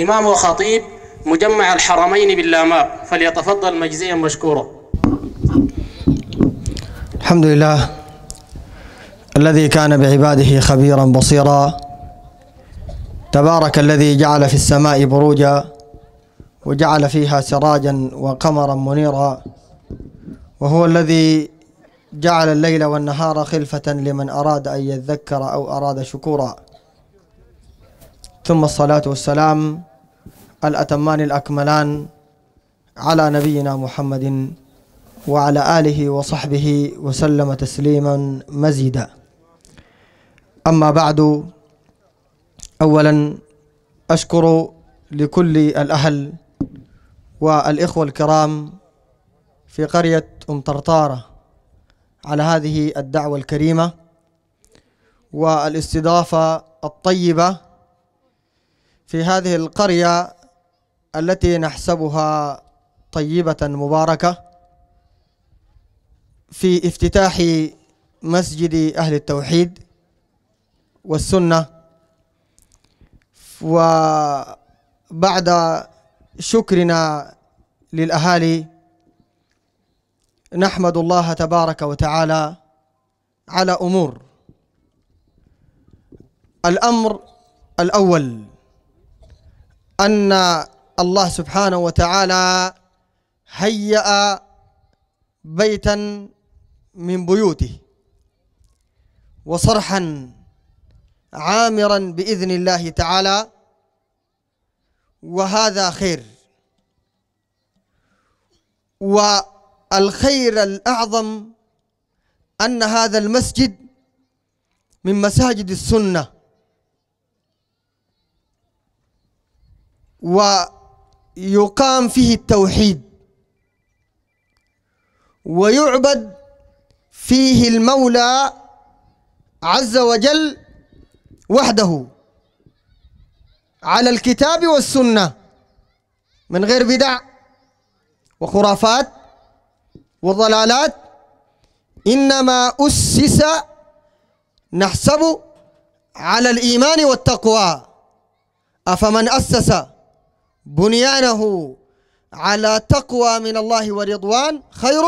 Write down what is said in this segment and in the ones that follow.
إمام وخطيب مجمع الحرمين باللاماب فليتفضل مجزيا مشكورا الحمد لله الذي كان بعباده خبيرا بصيرا تبارك الذي جعل في السماء بروجا وجعل فيها سراجا وقمرا منيرا وهو الذي جعل الليل والنهار خلفة لمن أراد أن يذكر أو أراد شكورا ثم الصلاة والسلام الأتمان الأكملان على نبينا محمد وعلى آله وصحبه وسلم تسليما مزيدا أما بعد أولا أشكر لكل الأهل والإخوة الكرام في قرية أم طرطارة على هذه الدعوة الكريمة والاستضافة الطيبة في هذه القرية التي نحسبها طيبة مباركة في افتتاح مسجد أهل التوحيد والسنة وبعد شكرنا للأهالي نحمد الله تبارك وتعالى على أمور الأمر الأول أن الله سبحانه وتعالى هيأ بيتا من بيوته وصرحا عامرا بإذن الله تعالى وهذا خير والخير الأعظم أن هذا المسجد من مساجد السنة ويقام فيه التوحيد ويعبد فيه المولى عز وجل وحده على الكتاب والسنة من غير بدع وخرافات وضلالات إنما أسس نحسب على الإيمان والتقوى أفمن أسس بنيانه على تقوى من الله ورضوان خير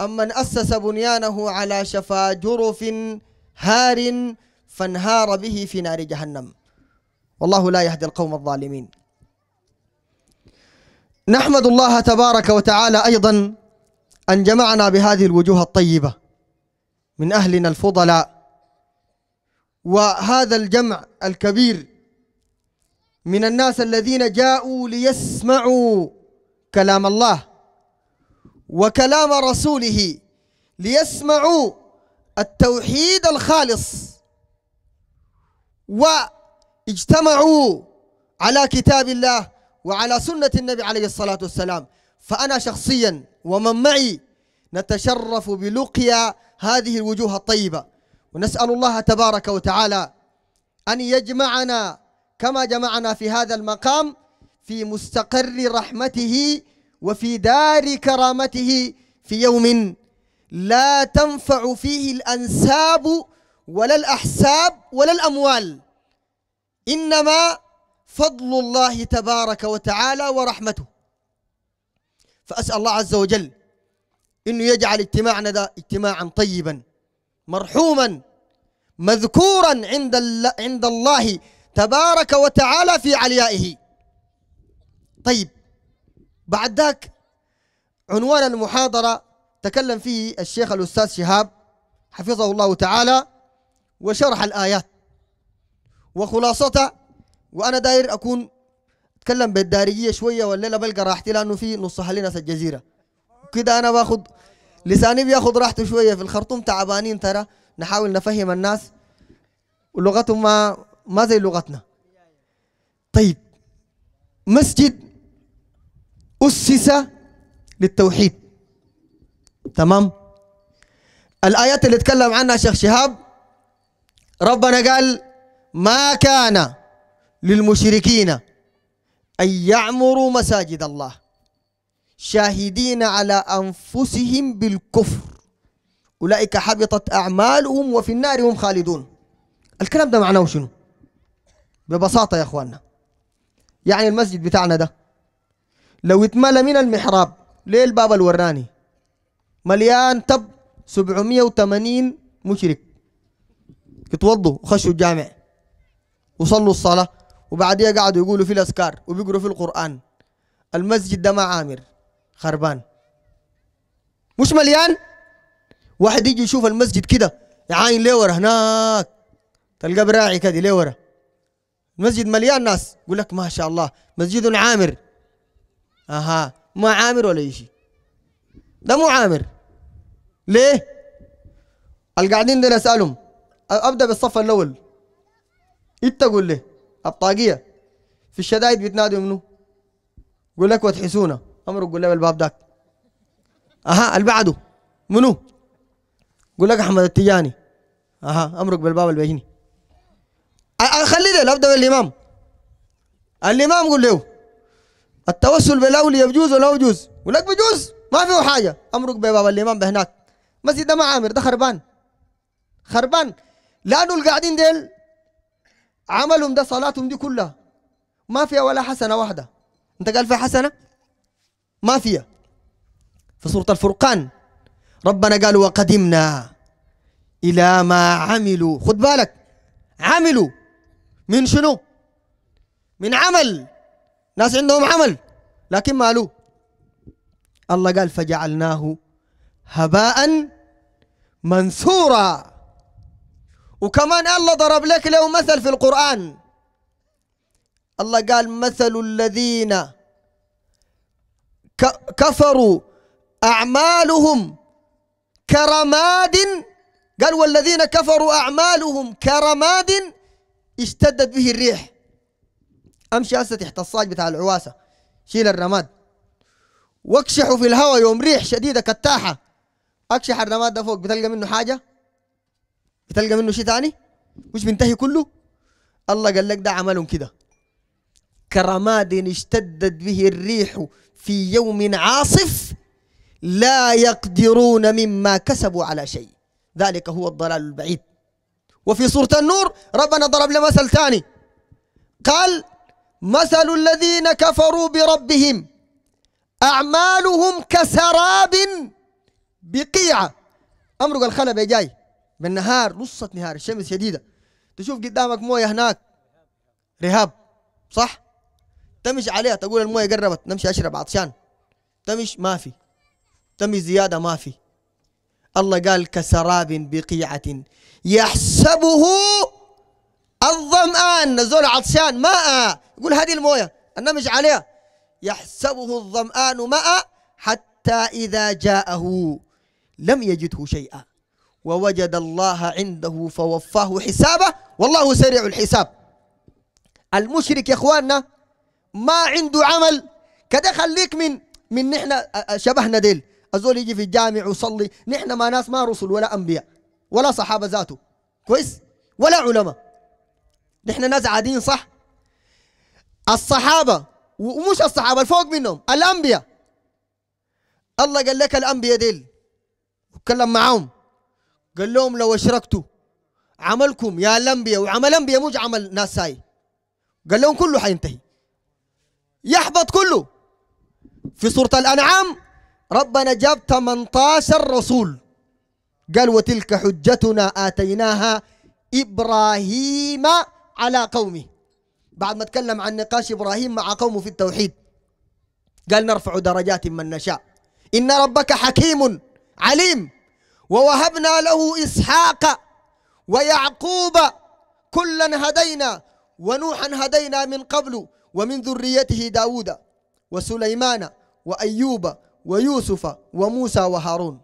أم من أسس بنيانه على شفا جرف هار فانهار به في نار جهنم والله لا يهدي القوم الظالمين نحمد الله تبارك وتعالى أيضا أن جمعنا بهذه الوجوه الطيبة من أهلنا الفضلاء وهذا الجمع الكبير من الناس الذين جاءوا ليسمعوا كلام الله وكلام رسوله ليسمعوا التوحيد الخالص واجتمعوا على كتاب الله وعلى سنة النبي عليه الصلاة والسلام فأنا شخصيا ومن معي نتشرف بلقيا هذه الوجوه الطيبة ونسأل الله تبارك وتعالى أن يجمعنا كما جمعنا في هذا المقام في مستقر رحمته وفي دار كرامته في يوم لا تنفع فيه الأنساب ولا الأحساب ولا الأموال إنما فضل الله تبارك وتعالى ورحمته فأسأل الله عز وجل أنه يجعل اجتماعنا ده اجتماعا طيبا مرحوما مذكورا عند عند الله تبارك وتعالى في عليائه طيب بعد ذاك عنوان المحاضرة تكلم فيه الشيخ الأستاذ شهاب حفظه الله تعالى وشرح الآيات وخلاصتها وأنا داير أكون أتكلم بالدارجية شوية والليلة بلقى راحتي لأنه في نص أهلنا في الجزيرة كده أنا باخذ لساني بياخذ راحته شوية في الخرطوم تعبانين ترى نحاول نفهم الناس ولغتهم ما ما زي لغتنا طيب مسجد أسس للتوحيد تمام الآيات اللي تكلم عنها شيخ شهاب ربنا قال ما كان للمشركين أن يعمروا مساجد الله شاهدين على أنفسهم بالكفر أولئك حبطت أعمالهم وفي النار هم خالدون الكلام ده معناه شنو ببساطة يا اخواننا يعني المسجد بتاعنا ده لو اتملى من المحراب ليه الباب الوراني مليان تب 780 مشرك يتوضوا وخشوا الجامع وصلوا الصلاة وبعديها قعدوا يقولوا في الأذكار وبيقروا في القرآن المسجد ده ما عامر خربان مش مليان واحد يجي يشوف المسجد كده يعاين ليه ورا هناك تلقى براعي كده ليه ورا المسجد مليان ناس يقول لك ما شاء الله مسجد عامر اها ما عامر ولا شيء ده مو عامر ليه القاعدين دول اسالهم ابدا بالصف الاول انت قول لي الطاقيه في الشدايد بتنادوا منو يقول لك وتحسونا امر قول لي الباب داك اها اللي بعده منو يقول لك احمد التجاني اها امرك بالباب اللي بيجني خليني نبدا بالامام الامام قول له التوسل بالاولياء يجوز ولا يجوز ولك بجوز ما فيه حاجه امرك بباب الامام بهناك المسجد ده ما عامر ده خربان خربان لانه القاعدين ديل عملهم ده صلاتهم دي كلها ما فيها ولا حسنه واحده انت قال فيها حسنه ما فيها في سوره الفرقان ربنا قال وقدمنا الى ما عملوا خد بالك عملوا من شنو؟ من عمل ناس عندهم عمل لكن مالو الله قال فجعلناه هباء منثورا وكمان الله ضرب لك له مثل في القرآن الله قال مثل الذين كفروا أعمالهم كرماد قال والذين كفروا أعمالهم كرماد اشتدت به الريح امشي هسه تحت الصاج بتاع العواسه شيل الرماد واكشحوا في الهواء يوم ريح شديده كتاحه اكشح الرماد ده فوق بتلقى منه حاجه بتلقى منه شيء ثاني مش بينتهي كله الله قال لك ده عملهم كده كرماد اشتدت به الريح في يوم عاصف لا يقدرون مما كسبوا على شيء ذلك هو الضلال البعيد وفي سورة النور ربنا ضرب لنا مثل ثاني قال مثل الذين كفروا بربهم أعمالهم كسراب بقيعة أمرق يا جاي بالنهار نصة نهار الشمس شديدة تشوف قدامك موية هناك رهاب صح تمشي عليها تقول الموية قربت نمشي أشرب عطشان تمشي ما في تمشي زيادة ما في الله قال كسراب بقيعة يحسبه الظمآن نزول عطشان ماء يقول هذه الموية النمج عليها يحسبه الظمآن ماء حتى إذا جاءه لم يجده شيئا ووجد الله عنده فوفاه حسابه والله سريع الحساب المشرك يا اخواننا ما عنده عمل كده خليك من من نحن شبهنا ديل الزول يجي في الجامع ويصلي نحن ما ناس ما رسل ولا انبياء ولا صحابه ذاته كويس ولا علماء نحن ناس عاديين صح الصحابه ومش الصحابه الفوق منهم الانبياء الله قال لك الانبياء ديل وتكلم معاهم قال لهم لو اشركتوا عملكم يا الانبياء وعمل انبياء مش عمل ناس ساي قال لهم كله حينتهي يحبط كله في سوره الانعام ربنا جاب 18 رسول قال وتلك حجتنا آتيناها إبراهيم على قومه بعد ما تكلم عن نقاش إبراهيم مع قومه في التوحيد قال نرفع درجات من نشاء إن ربك حكيم عليم ووهبنا له إسحاق ويعقوب كلا هدينا ونوحا هدينا من قبل ومن ذريته داود وسليمان وأيوب ويوسف وموسى وهارون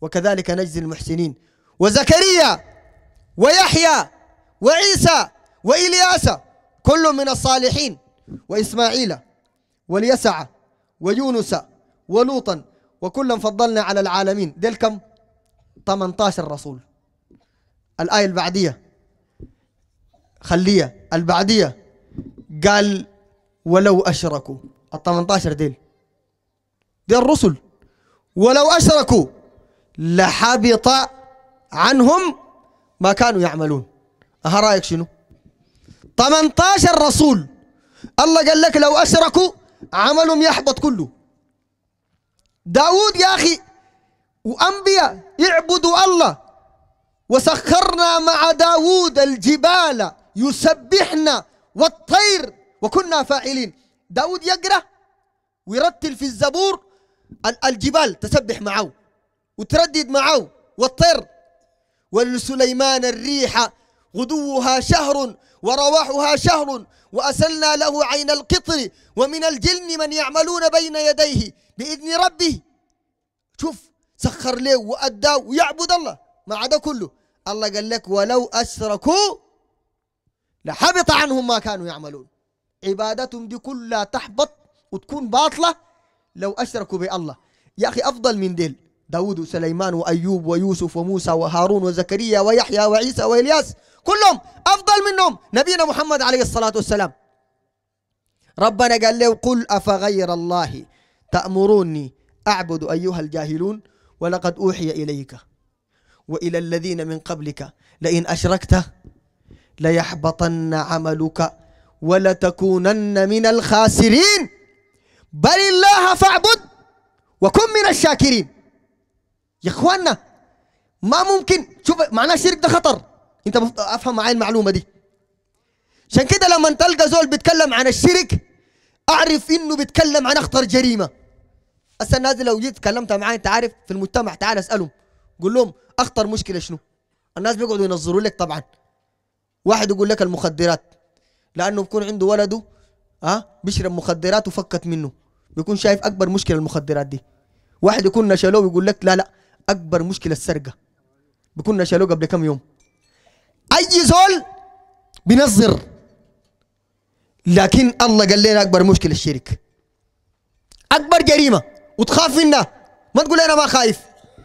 وكذلك نجزي المحسنين وزكريا ويحيى وعيسى وإلياس كل من الصالحين وإسماعيل واليسع ويونس ولوطا وكلا فضلنا على العالمين ديل كم 18 رسول الآية البعدية خليها البعدية قال ولو أشركوا ال 18 ديل ديال الرسل ولو أشركوا لحبط عنهم ما كانوا يعملون ها رأيك شنو 18 رسول الله قال لك لو أشركوا عملهم يحبط كله داود يا أخي وأنبياء يعبدوا الله وسخرنا مع داود الجبال يسبحنا والطير وكنا فاعلين داود يقرأ ويرتل في الزبور الجبال تسبح معه وتردد معه والطير ولسليمان الريح غدوها شهر ورواحها شهر وأسلنا له عين القطر ومن الجن من يعملون بين يديه بإذن ربه شوف سخر له وأداه ويعبد الله ما عدا كله الله قال لك ولو أشركوا لحبط عنهم ما كانوا يعملون عبادتهم دي كلها تحبط وتكون باطلة لو أشركوا بالله يا أخي أفضل من ديل داود وسليمان وأيوب ويوسف وموسى وهارون وزكريا ويحيى وعيسى وإلياس كلهم أفضل منهم نبينا محمد عليه الصلاة والسلام ربنا قال له قل أفغير الله تأمروني أعبد أيها الجاهلون ولقد أوحي إليك وإلى الذين من قبلك لئن أشركت ليحبطن عملك ولتكونن من الخاسرين بل الله فاعبد وكن من الشاكرين يا اخوانا ما ممكن شوف معناه الشرك ده خطر انت افهم معايا المعلومه دي عشان كده لما تلقى زول بيتكلم عن الشرك اعرف انه بيتكلم عن اخطر جريمه هسه الناس لو جيت تكلمت معايا انت عارف في المجتمع تعال اسالهم قول لهم اخطر مشكله شنو الناس بيقعدوا ينظروا لك طبعا واحد يقول لك المخدرات لانه بكون عنده ولده ها أه؟ بيشرب مخدرات وفكت منه بيكون شايف اكبر مشكله المخدرات دي واحد يكون نشالوه ويقول لك لا لا اكبر مشكله السرقه بيكون نشالوه قبل كم يوم اي زول بنظر لكن الله قال لنا اكبر مشكله الشرك اكبر جريمه وتخاف منها ما تقول انا ما خايف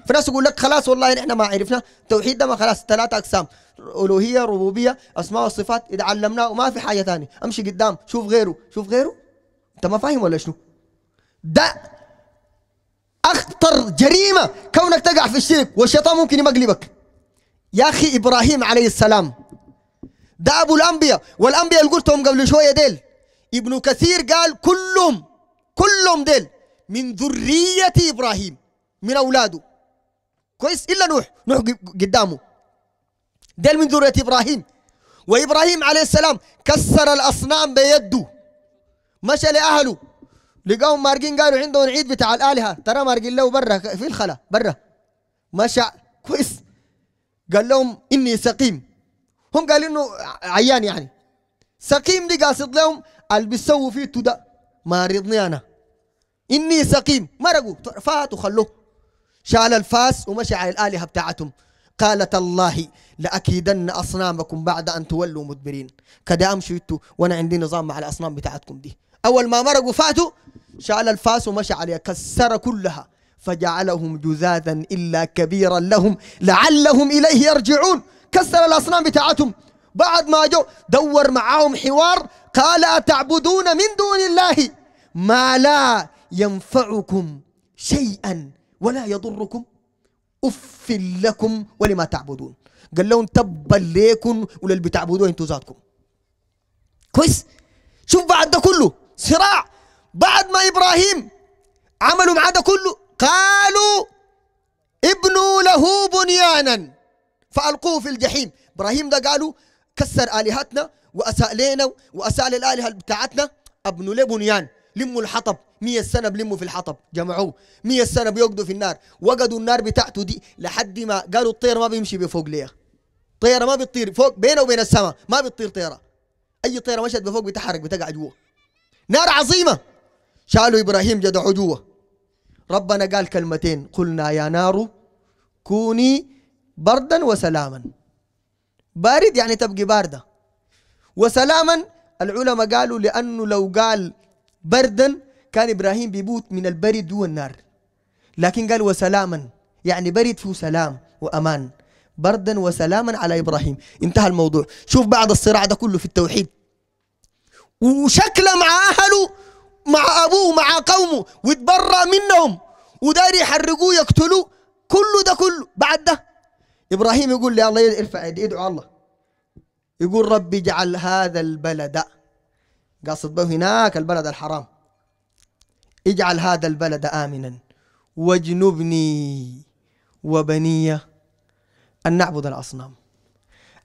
في ناس يقول لك خلاص والله نحن ما عرفنا التوحيد ده ما خلاص ثلاثة أقسام ألوهية ربوبية أسماء وصفات إذا علمناه وما في حاجة ثانية أمشي قدام شوف غيره شوف غيره أنت ما فاهم ولا شنو ده اخطر جريمه كونك تقع في الشرك والشيطان ممكن يمقلبك يا اخي ابراهيم عليه السلام ده ابو الانبياء والانبياء اللي قلتهم قبل شويه ديل ابن كثير قال كلهم كلهم ديل من ذريه ابراهيم من اولاده كويس الا نوح نوح قدامه ديل من ذريه ابراهيم وابراهيم عليه السلام كسر الاصنام بيده مشى لاهله لقاهم مارقين قالوا عندهم عيد بتاع الالهه ترى مارقين له برا في الخلا برا مشى كويس قال لهم اني سقيم هم قالوا انه عيان يعني سقيم دي قاصد لهم اللي بيسووا فيه ده مارضني انا اني سقيم مرقوا فاتوا خلوه شال الفاس ومشى على الالهه بتاعتهم قالت الله لأكيدن أصنامكم بعد أن تولوا مدبرين كده أمشوا وانا عندي نظام مع الأصنام بتاعتكم دي أول ما مرقوا فاتوا شال الفاس ومشى عليها كسر كلها فجعلهم جذاذا إلا كبيرا لهم لعلهم إليه يرجعون كسر الأصنام بتاعتهم بعد ما جو دور معاهم حوار قال أتعبدون من دون الله ما لا ينفعكم شيئا ولا يضركم أف لكم ولما تعبدون قال لهم تبا ليكم وللي بتعبدوه انتوا ذاتكم كويس شوف بعد ده كله صراع بعد ما إبراهيم عملوا معاه ده كله قالوا ابنوا له بنيانا فألقوه في الجحيم إبراهيم ده قالوا كسر آلهتنا وأساء لينا وأساء للآلهة بتاعتنا ابنوا له بنيان لموا الحطب 100 سنة بلموا في الحطب جمعوه 100 سنة بيقضوا في النار وقدوا النار بتاعته دي لحد ما قالوا الطير ما بيمشي بفوق ليه طيرة ما بتطير فوق بينه وبين السماء ما بتطير طيرة أي طيرة مشت بفوق بتحرق بتقع جوه نار عظيمة شالوا إبراهيم جدعوا جوا ربنا قال كلمتين قلنا يا نار كوني بردا وسلاما بارد يعني تبقي باردة وسلاما العلماء قالوا لأنه لو قال بردا كان إبراهيم بيموت من البرد والنار لكن قال وسلاما يعني برد فيه سلام وأمان بردا وسلاما على إبراهيم انتهى الموضوع شوف بعد الصراع ده كله في التوحيد وشكله مع أهله مع أبوه مع قومه وتبرأ منهم وداري يحرقوه يقتلوه كله ده كله بعد ده إبراهيم يقول لي الله ارفع يدعو الله يقول ربي اجعل هذا البلد قصد به هناك البلد الحرام اجعل هذا البلد آمنا واجنبني وبني أن نعبد الأصنام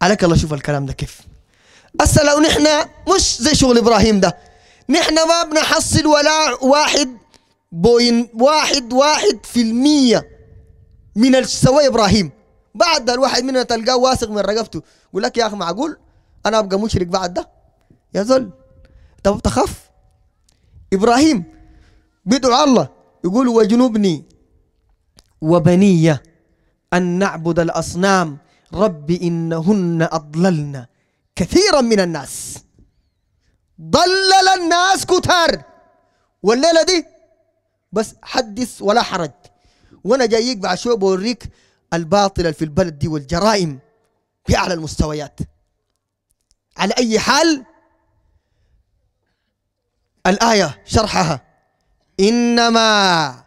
عليك الله شوف الكلام ده كيف هسه لو نحن مش زي شغل ابراهيم ده نحن ما بنحصل ولا واحد بوين واحد واحد في المية من السوى ابراهيم بعد الواحد منا تلقاه واثق من رقبته يقول لك يا اخي معقول انا ابقى مشرك بعد ده يا زول انت بتخاف ابراهيم بيدعو الله يقول وجنوبني وبني ان نعبد الاصنام ربي انهن اضللنا كثيرا من الناس ضلل الناس كتار والليله دي بس حدث ولا حرج وانا جايك بعد شوي بوريك الباطل في البلد دي والجرائم في اعلى المستويات على اي حال الايه شرحها انما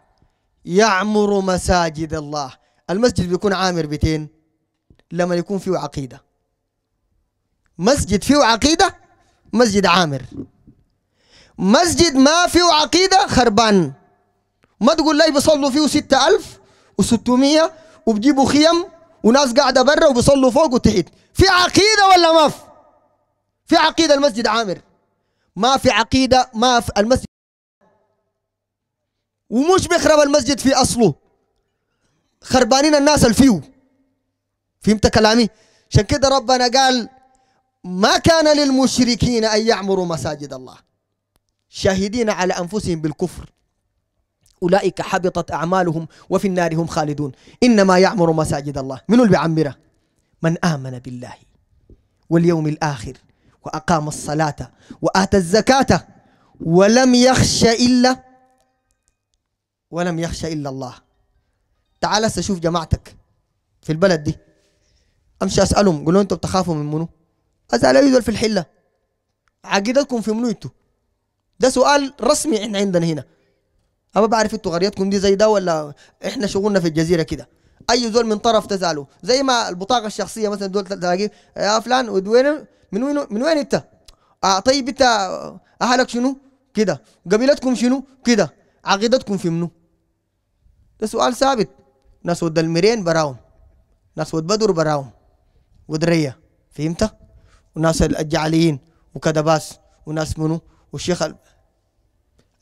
يعمر مساجد الله المسجد بيكون عامر بتين لما يكون فيه عقيده مسجد فيه عقيدة مسجد عامر مسجد ما فيه عقيدة خربان ما تقول لي بيصلوا فيه ستة ألف وستمية وبجيبوا خيم وناس قاعدة برا وبيصلوا فوق وتحت في عقيدة ولا ما في في عقيدة المسجد عامر ما في عقيدة ما في المسجد ومش بيخرب المسجد في أصله خربانين الناس الفيو فهمت كلامي عشان كده ربنا قال ما كان للمشركين أن يعمروا مساجد الله شاهدين على أنفسهم بالكفر أولئك حبطت أعمالهم وفي النار هم خالدون إنما يعمر مساجد الله من اللي بيعمره من آمن بالله واليوم الآخر وأقام الصلاة وآتى الزكاة ولم يخش إلا ولم يخش إلا الله تعال هسه شوف جماعتك في البلد دي امشي اسالهم قلوا لهم بتخافوا من منو؟ هذا لا يدل في الحله عقيدتكم في منو انتوا ده سؤال رسمي احنا عندنا هنا اما بعرف انتوا قريتكم دي زي ده ولا احنا شغلنا في الجزيره كده اي زول من طرف تساله زي ما البطاقه الشخصيه مثلا دول تلاقيه يا فلان ودوين من وين من وين انت؟ آه طيب انت اهلك شنو؟ كده قبيلتكم شنو؟ كده عقيدتكم في منو؟ ده سؤال ثابت ناس ود الميرين براهم ناس ود بدر براهم ودريه فهمت؟ وناس الجعليين باس وناس منو والشيخ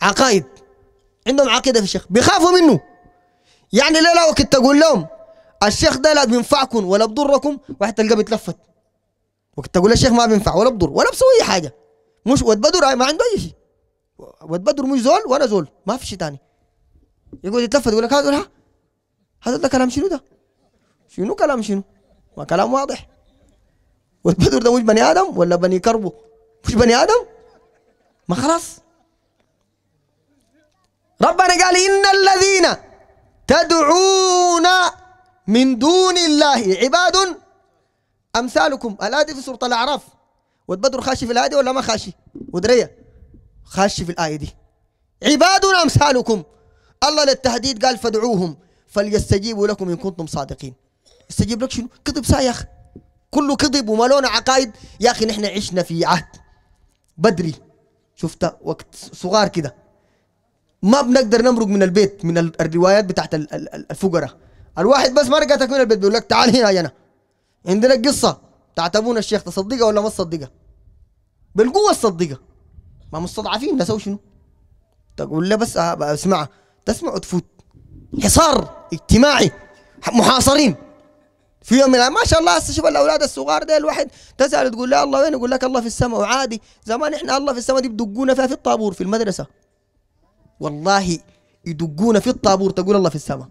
عقائد عندهم عقيده في الشيخ بيخافوا منه يعني لا وقت تقول لهم الشيخ ده لا بينفعكم ولا بضركم واحد تلقاه بيتلفت وقت تقول الشيخ ما بينفع ولا بضر ولا بسوي اي حاجه مش ود بدر ما عنده اي شيء ود بدر مش زول وانا زول ما في شيء ثاني يقعد يتلفت يقول لك هذا هذا ده كلام شنو ده؟ شنو كلام شنو؟ ما كلام واضح والبدر ده مش بني ادم ولا بني كربو مش بني ادم ما خلاص ربنا قال ان الذين تدعون من دون الله عباد امثالكم الادي في سوره الاعراف والبدر خاشي في الايه ولا ما خاشي ودريه خاشي في الايه دي عباد امثالكم الله للتهديد قال فادعوهم فليستجيبوا لكم ان كنتم صادقين استجيب لك شنو كذب سايخ كله كذب وما لونه عقائد يا اخي نحن عشنا في عهد بدري شفت وقت صغار كده ما بنقدر نمرق من البيت من الروايات بتاعت الفقراء الواحد بس ما رجعتك من البيت بيقول لك تعال هنا يا انا عندنا قصه بتاعت ابونا الشيخ تصدقها ولا ما تصدقها بالقوه تصدقها ما مستضعفين ناس شنو تقول طيب له بس اسمع تسمع وتفوت حصار اجتماعي محاصرين في يوم من الأيام ما شاء الله هسه شوف الاولاد الصغار ده الواحد تسال تقول لا الله وين يقول لك الله في السماء وعادي زمان احنا الله في السماء دي بدقونا فيها في الطابور في المدرسه والله يدقونا في الطابور تقول الله في السماء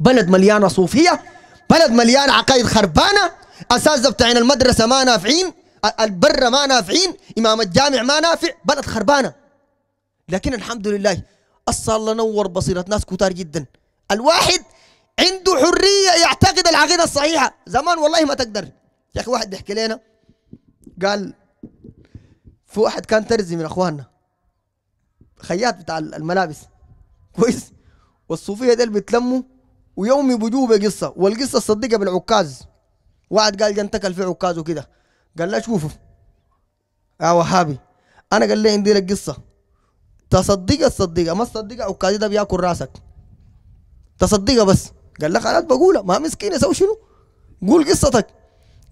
بلد مليانه صوفيه بلد مليانه عقائد خربانه اساتذه بتاعين المدرسه ما نافعين البر ما نافعين امام الجامع ما نافع بلد خربانه لكن الحمد لله الصلاة نور بصيرة ناس كتار جدا الواحد عنده حريه يعتقد العقيده الصحيحه زمان والله ما تقدر يا اخي واحد بيحكي لنا قال في واحد كان ترزي من اخواننا خياط بتاع الملابس كويس والصوفيه ديل بيتلموا ويوم بجوبة قصة والقصه الصديقه بالعكاز واحد قال جنتكل في عكاز وكده قال لا شوفوا يا وهابي انا قال لي عندي لك قصه تصدقها تصدقها ما تصدقها عكازي ده بياكل راسك تصدقها بس قال لك خلاص بقولها ما مسكين اسوي شنو قول قصتك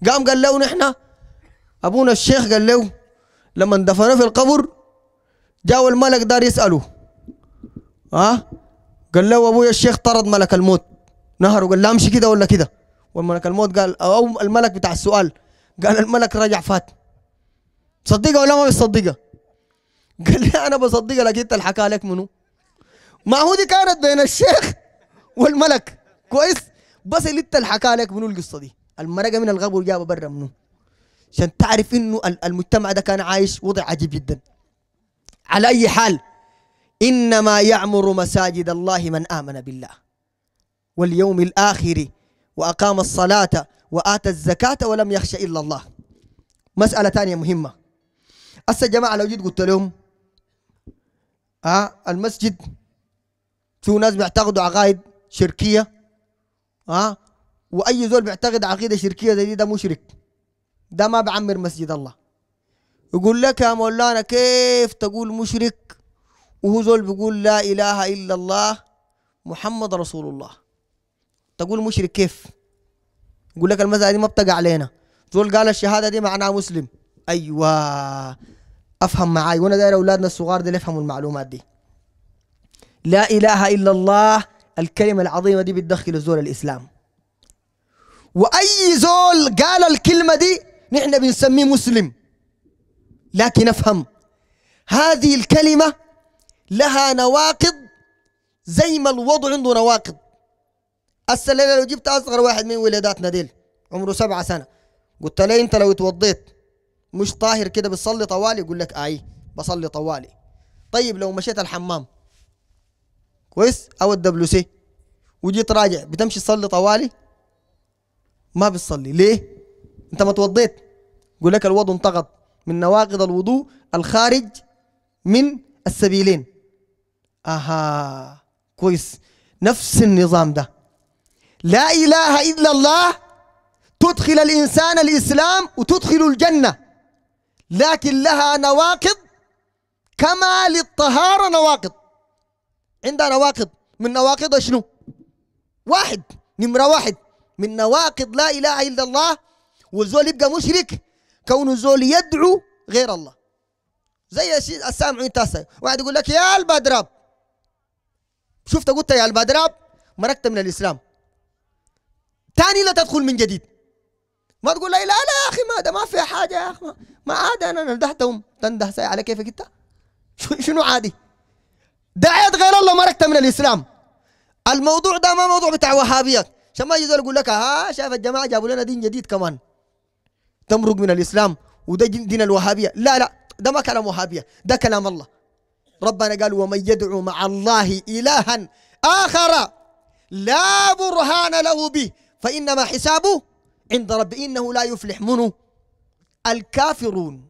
قام قال له نحن ابونا الشيخ قال له لما دفنوه في القبر جاء الملك دار يساله ها أه؟ قال له ابويا الشيخ طرد ملك الموت نهره قال لا امشي كده ولا كده والملك الموت قال او الملك بتاع السؤال قال الملك رجع فات صدقها ولا ما بتصدقها قال لي انا بصدقها لكن انت اللي حكى لك منو ما هو دي كانت بين الشيخ والملك كويس بس اللي انت حكى لك منو القصه دي المرقه من الغبر جابه برا منو عشان تعرف انه المجتمع ده كان عايش وضع عجيب جدا على اي حال انما يعمر مساجد الله من امن بالله واليوم الاخر واقام الصلاه واتى الزكاه ولم يخش الا الله مساله ثانيه مهمه هسه جماعه لو جيت قلت لهم آه المسجد في ناس بيعتقدوا عقائد شركيه ها واي زول بيعتقد عقيده شركيه زي دي ده مشرك ده ما بعمر مسجد الله يقول لك يا مولانا كيف تقول مشرك وهو زول بيقول لا اله الا الله محمد رسول الله تقول مشرك كيف يقول لك المساله دي ما بتقع علينا زول قال الشهاده دي معناها مسلم ايوه افهم معاي وانا داير اولادنا الصغار دي يفهموا المعلومات دي لا اله الا الله الكلمة العظيمة دي بتدخل الزول الإسلام وأي زول قال الكلمة دي نحن بنسميه مسلم لكن افهم هذه الكلمة لها نواقض زي ما الوضع عنده نواقض هسه الليلة لو جبت أصغر واحد من ولاداتنا ديل عمره سبعة سنة قلت له أنت لو توضيت مش طاهر كده بتصلي طوالي يقول لك آه آي بصلي طوالي طيب لو مشيت الحمام كويس او الدبليو سي وجيت راجع بتمشي تصلي طوالي ما بتصلي ليه انت ما توضيت يقول لك الوضوء انتقض من نواقض الوضوء الخارج من السبيلين اها كويس نفس النظام ده لا اله الا الله تدخل الانسان الاسلام وتدخل الجنه لكن لها نواقض كما للطهاره نواقض عندها نواقض من نواقضها شنو واحد نمرة واحد من نواقض لا إله إلا الله والزول يبقى مشرك كونه زول يدعو غير الله زي السامعين تاسع واحد يقول لك يا البدراب شفت قلت يا البدراب مرقت من الإسلام ثاني لا تدخل من جديد ما تقول لا لا لا يا اخي ما ده ما في حاجه يا اخي ما, عاد انا ندهتهم تندهس على كيفك انت شنو عادي داعيات غير الله مركت من الاسلام الموضوع ده ما موضوع بتاع وهابيات عشان ما يجي يقول لك ها آه، شايف الجماعه جابوا لنا دين جديد كمان تمرق من الاسلام وده دين الوهابيه لا لا ده ما كلام وهابيه ده كلام الله ربنا قال ومن يدعو مع الله الها اخر لا برهان له به فانما حسابه عند رب انه لا يفلح منه الكافرون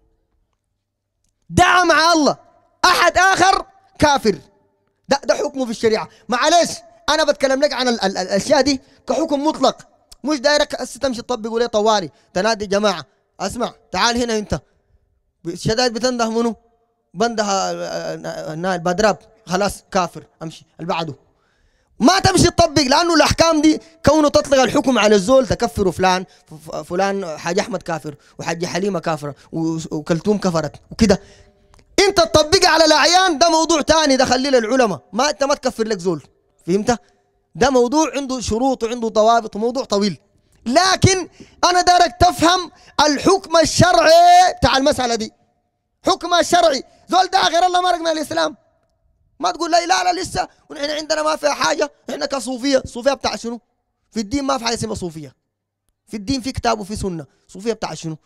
دعا مع الله احد اخر كافر ده ده حكمه في الشريعه معلش انا بتكلم لك عن الاشياء دي كحكم مطلق مش دايرك هسه تمشي تطبق ليه طوالي تنادي جماعه اسمع تعال هنا انت الشدائد بتنده منه بنده البدراب آه، آه، خلاص كافر امشي اللي بعده ما تمشي تطبق لانه الاحكام دي كونه تطلق الحكم على الزول تكفروا فلان فلان حاج احمد كافر وحاج حليمه كافره وكلثوم كفرت وكده انت تطبقها على الاعيان ده موضوع تاني ده خليه للعلماء ما انت ما تكفر لك زول فهمت ده موضوع عنده شروط وعنده ضوابط وموضوع طويل لكن انا دارك تفهم الحكم الشرعي بتاع المساله دي حكم الشرعي زول ده غير الله مرق من الاسلام ما تقول لا لا لا لسه ونحن عندنا ما فيها حاجه احنا كصوفيه صوفيه بتاع شنو في الدين ما في حاجه اسمها صوفيه في الدين في كتاب وفي سنه صوفيه بتاع شنو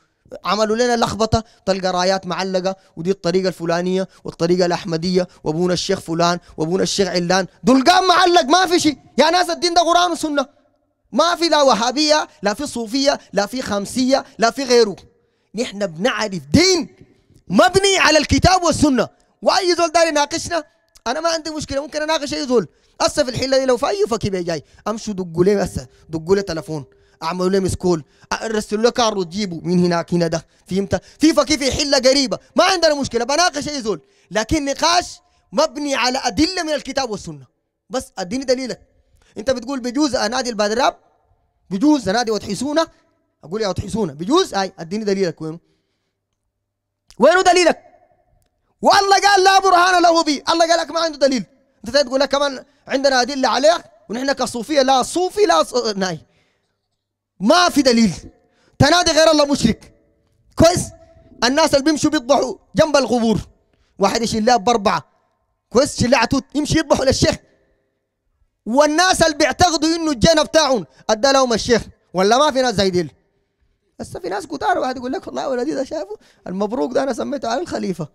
عملوا لنا لخبطه تلقى رايات معلقه ودي الطريقه الفلانيه والطريقه الاحمديه وابونا الشيخ فلان وابونا الشيخ علان دول قام معلق ما في شيء يا ناس الدين ده قران وسنه ما في لا وهابيه لا في صوفيه لا في خمسيه لا في غيره نحن بنعرف دين مبني على الكتاب والسنه واي زول داري يناقشنا انا ما عندي مشكله ممكن اناقش اي زول هسه في الحله دي لو في اي فكي جاي امشوا دقوا لي هسه دقوا لي تليفون اعملوا لهم سكول ارسلوا له كار وتجيبوا من هناك هنا ده فهمت فيفا كيف يحلها قريبه ما عندنا مشكله بناقش اي زول لكن نقاش مبني على ادله من الكتاب والسنه بس اديني دليلك انت بتقول بجوز انادي البادراب بجوز انادي وتحسونه اقول يا وتحسونه بجوز هاي اديني دليلك وينه وينه دليلك والله قال لا برهان له به الله قال لك ما عنده دليل انت تقول لك كمان عندنا ادله عليه ونحن كصوفيه لا صوفي لا ناي ما في دليل تنادي غير الله مشرك كويس الناس اللي بيمشوا بيضحوا جنب القبور واحد يشيل باربعه كويس شيل عتوت يمشي يضحوا للشيخ والناس اللي بيعتقدوا انه الجنه بتاعهم ادى لهم الشيخ ولا ما في ناس زي ديل بس في ناس كتار واحد يقول لك والله ولدي ده شافه المبروك ده انا سميته عليه الخليفه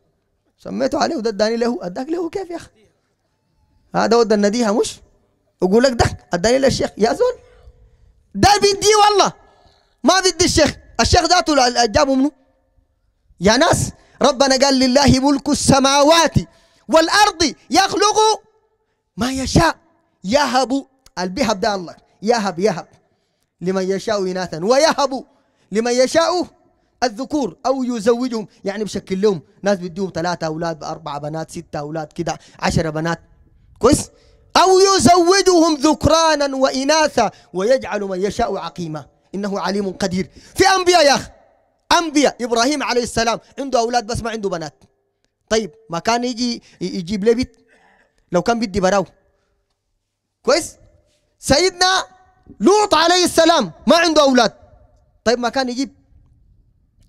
سميته عليه وده اداني له اداك له كيف يا اخي هذا ودى النديها مش يقول لك ده اداني للشيخ يا زول ده بيدي والله ما بدي الشيخ الشيخ ذاته جابوا منه يا ناس ربنا قال لله ملك السماوات والارض يخلق ما يشاء يهب البهب ده الله يهب يهب لمن يشاء اناثا ويهب لمن يشاء الذكور او يزوجهم يعني بشكل لهم ناس بديهم ثلاثه اولاد اربعه بنات سته اولاد كده عشرة بنات كويس أو يزودهم ذكرانا وإناثا ويجعل من يشاء عقيما إنه عليم قدير في أنبياء يا أخي أنبياء إبراهيم عليه السلام عنده أولاد بس ما عنده بنات طيب ما كان يجي يجيب لي بيت لو كان بدي براو كويس سيدنا لوط عليه السلام ما عنده أولاد طيب ما كان يجيب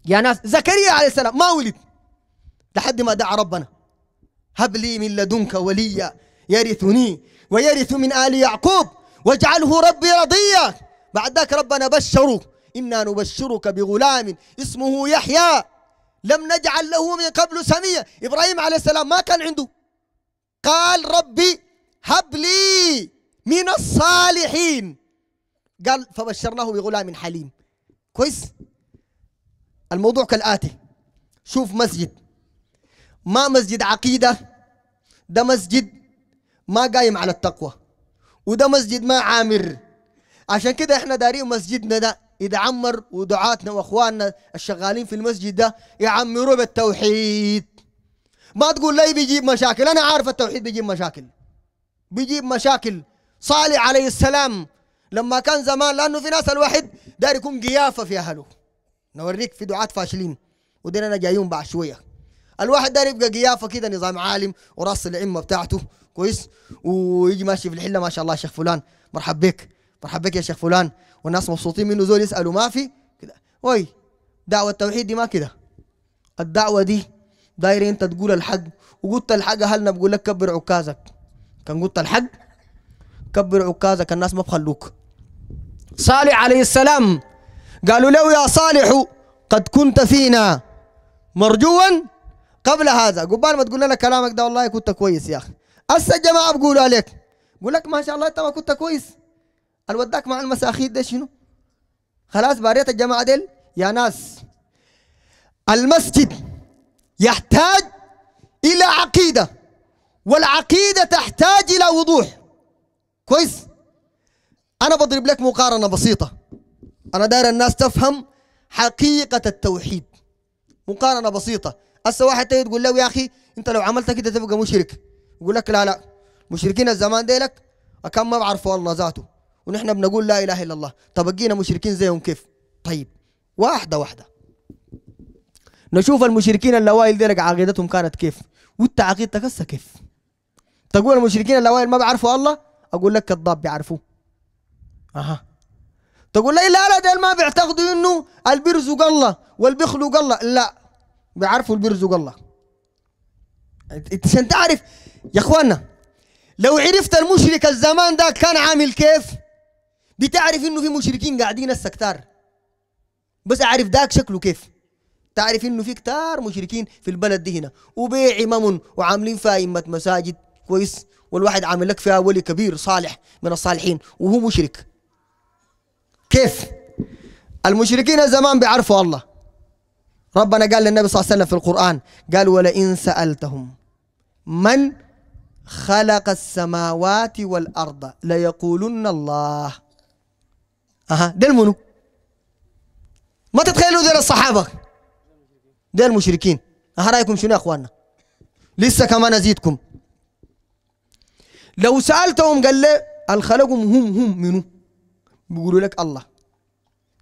يا ناس زكريا عليه السلام ما ولد لحد ما دعا ربنا هب لي من لدنك وليا يرثني ويرث من آل يعقوب واجعله ربي رضيا بعد ذاك ربنا بشروا إنا نبشرك بغلام اسمه يحيى لم نجعل له من قبل سميا إبراهيم عليه السلام ما كان عنده قال ربي هب لي من الصالحين قال فبشرناه بغلام حليم كويس الموضوع كالآتي شوف مسجد ما مسجد عقيدة ده مسجد ما قايم على التقوى وده مسجد ما عامر عشان كده احنا دارين مسجدنا ده اذا عمر ودعاتنا واخواننا الشغالين في المسجد ده يعمروا بالتوحيد ما تقول لي بيجيب مشاكل انا عارف التوحيد بيجيب مشاكل بيجيب مشاكل صالح عليه السلام لما كان زمان لانه في ناس الواحد دار يكون قيافه في اهله نوريك في دعاة فاشلين ودينا جايين بعد شويه الواحد داير يبقى قيافه كده نظام عالم وراس العمه بتاعته كويس ويجي ماشي في الحله ما شاء الله شيخ فلان مرحب بك مرحب بك يا شيخ فلان والناس مبسوطين منه زول يسالوا ما في كده وي دعوه التوحيد دي ما كده الدعوه دي داير انت تقول الحق وقلت الحق اهلنا بقول لك كبر عكازك كان قلت الحق كبر عكازك الناس ما بخلوك صالح عليه السلام قالوا له يا صالح قد كنت فينا مرجوا قبل هذا قبال ما تقول لنا كلامك ده والله كنت كويس يا اخي هسه الجماعه بقولوا عليك بقول لك ما شاء الله انت ما كنت كويس الوداك مع المساخيد ده شنو خلاص باريت الجماعه ديل يا ناس المسجد يحتاج الى عقيده والعقيده تحتاج الى وضوح كويس انا بضرب لك مقارنه بسيطه انا داير الناس تفهم حقيقه التوحيد مقارنه بسيطه هسه واحد تيجي تقول له يا اخي انت لو عملت كده تبقى مشرك يقول لك لا لا مشركين الزمان ديلك اكم ما بعرفوا الله ذاته ونحن بنقول لا اله الا الله طب بقينا مشركين زيهم كيف طيب واحده واحده نشوف المشركين الاوائل ديلك عقيدتهم كانت كيف وانت عقيدتك هسه كيف تقول المشركين الاوائل ما بعرفوا الله اقول لك كذاب بيعرفوه اها تقول لي لا لا ديل ما بيعتقدوا انه البرزق الله والبخلق الله لا بيعرفوا بيرزق الله انت عشان تعرف يا اخوانا لو عرفت المشرك الزمان ده كان عامل كيف بتعرف انه في مشركين قاعدين هسه كتار بس اعرف داك شكله كيف تعرف انه في كتار مشركين في البلد دي هنا وبيع عمم وعاملين فيها ائمه مساجد كويس والواحد عامل لك فيها ولي كبير صالح من الصالحين وهو مشرك كيف المشركين زمان بيعرفوا الله ربنا قال للنبي صلى الله عليه وسلم في القرآن قال ولئن سألتهم من خلق السماوات والأرض ليقولن الله أها ديل منو ما تتخيلوا ذي الصحابة ديل المشركين أها رأيكم شنو يا أخواننا لسه كمان أزيدكم لو سألتهم قال لي الخلق هم هم منو بيقولوا لك الله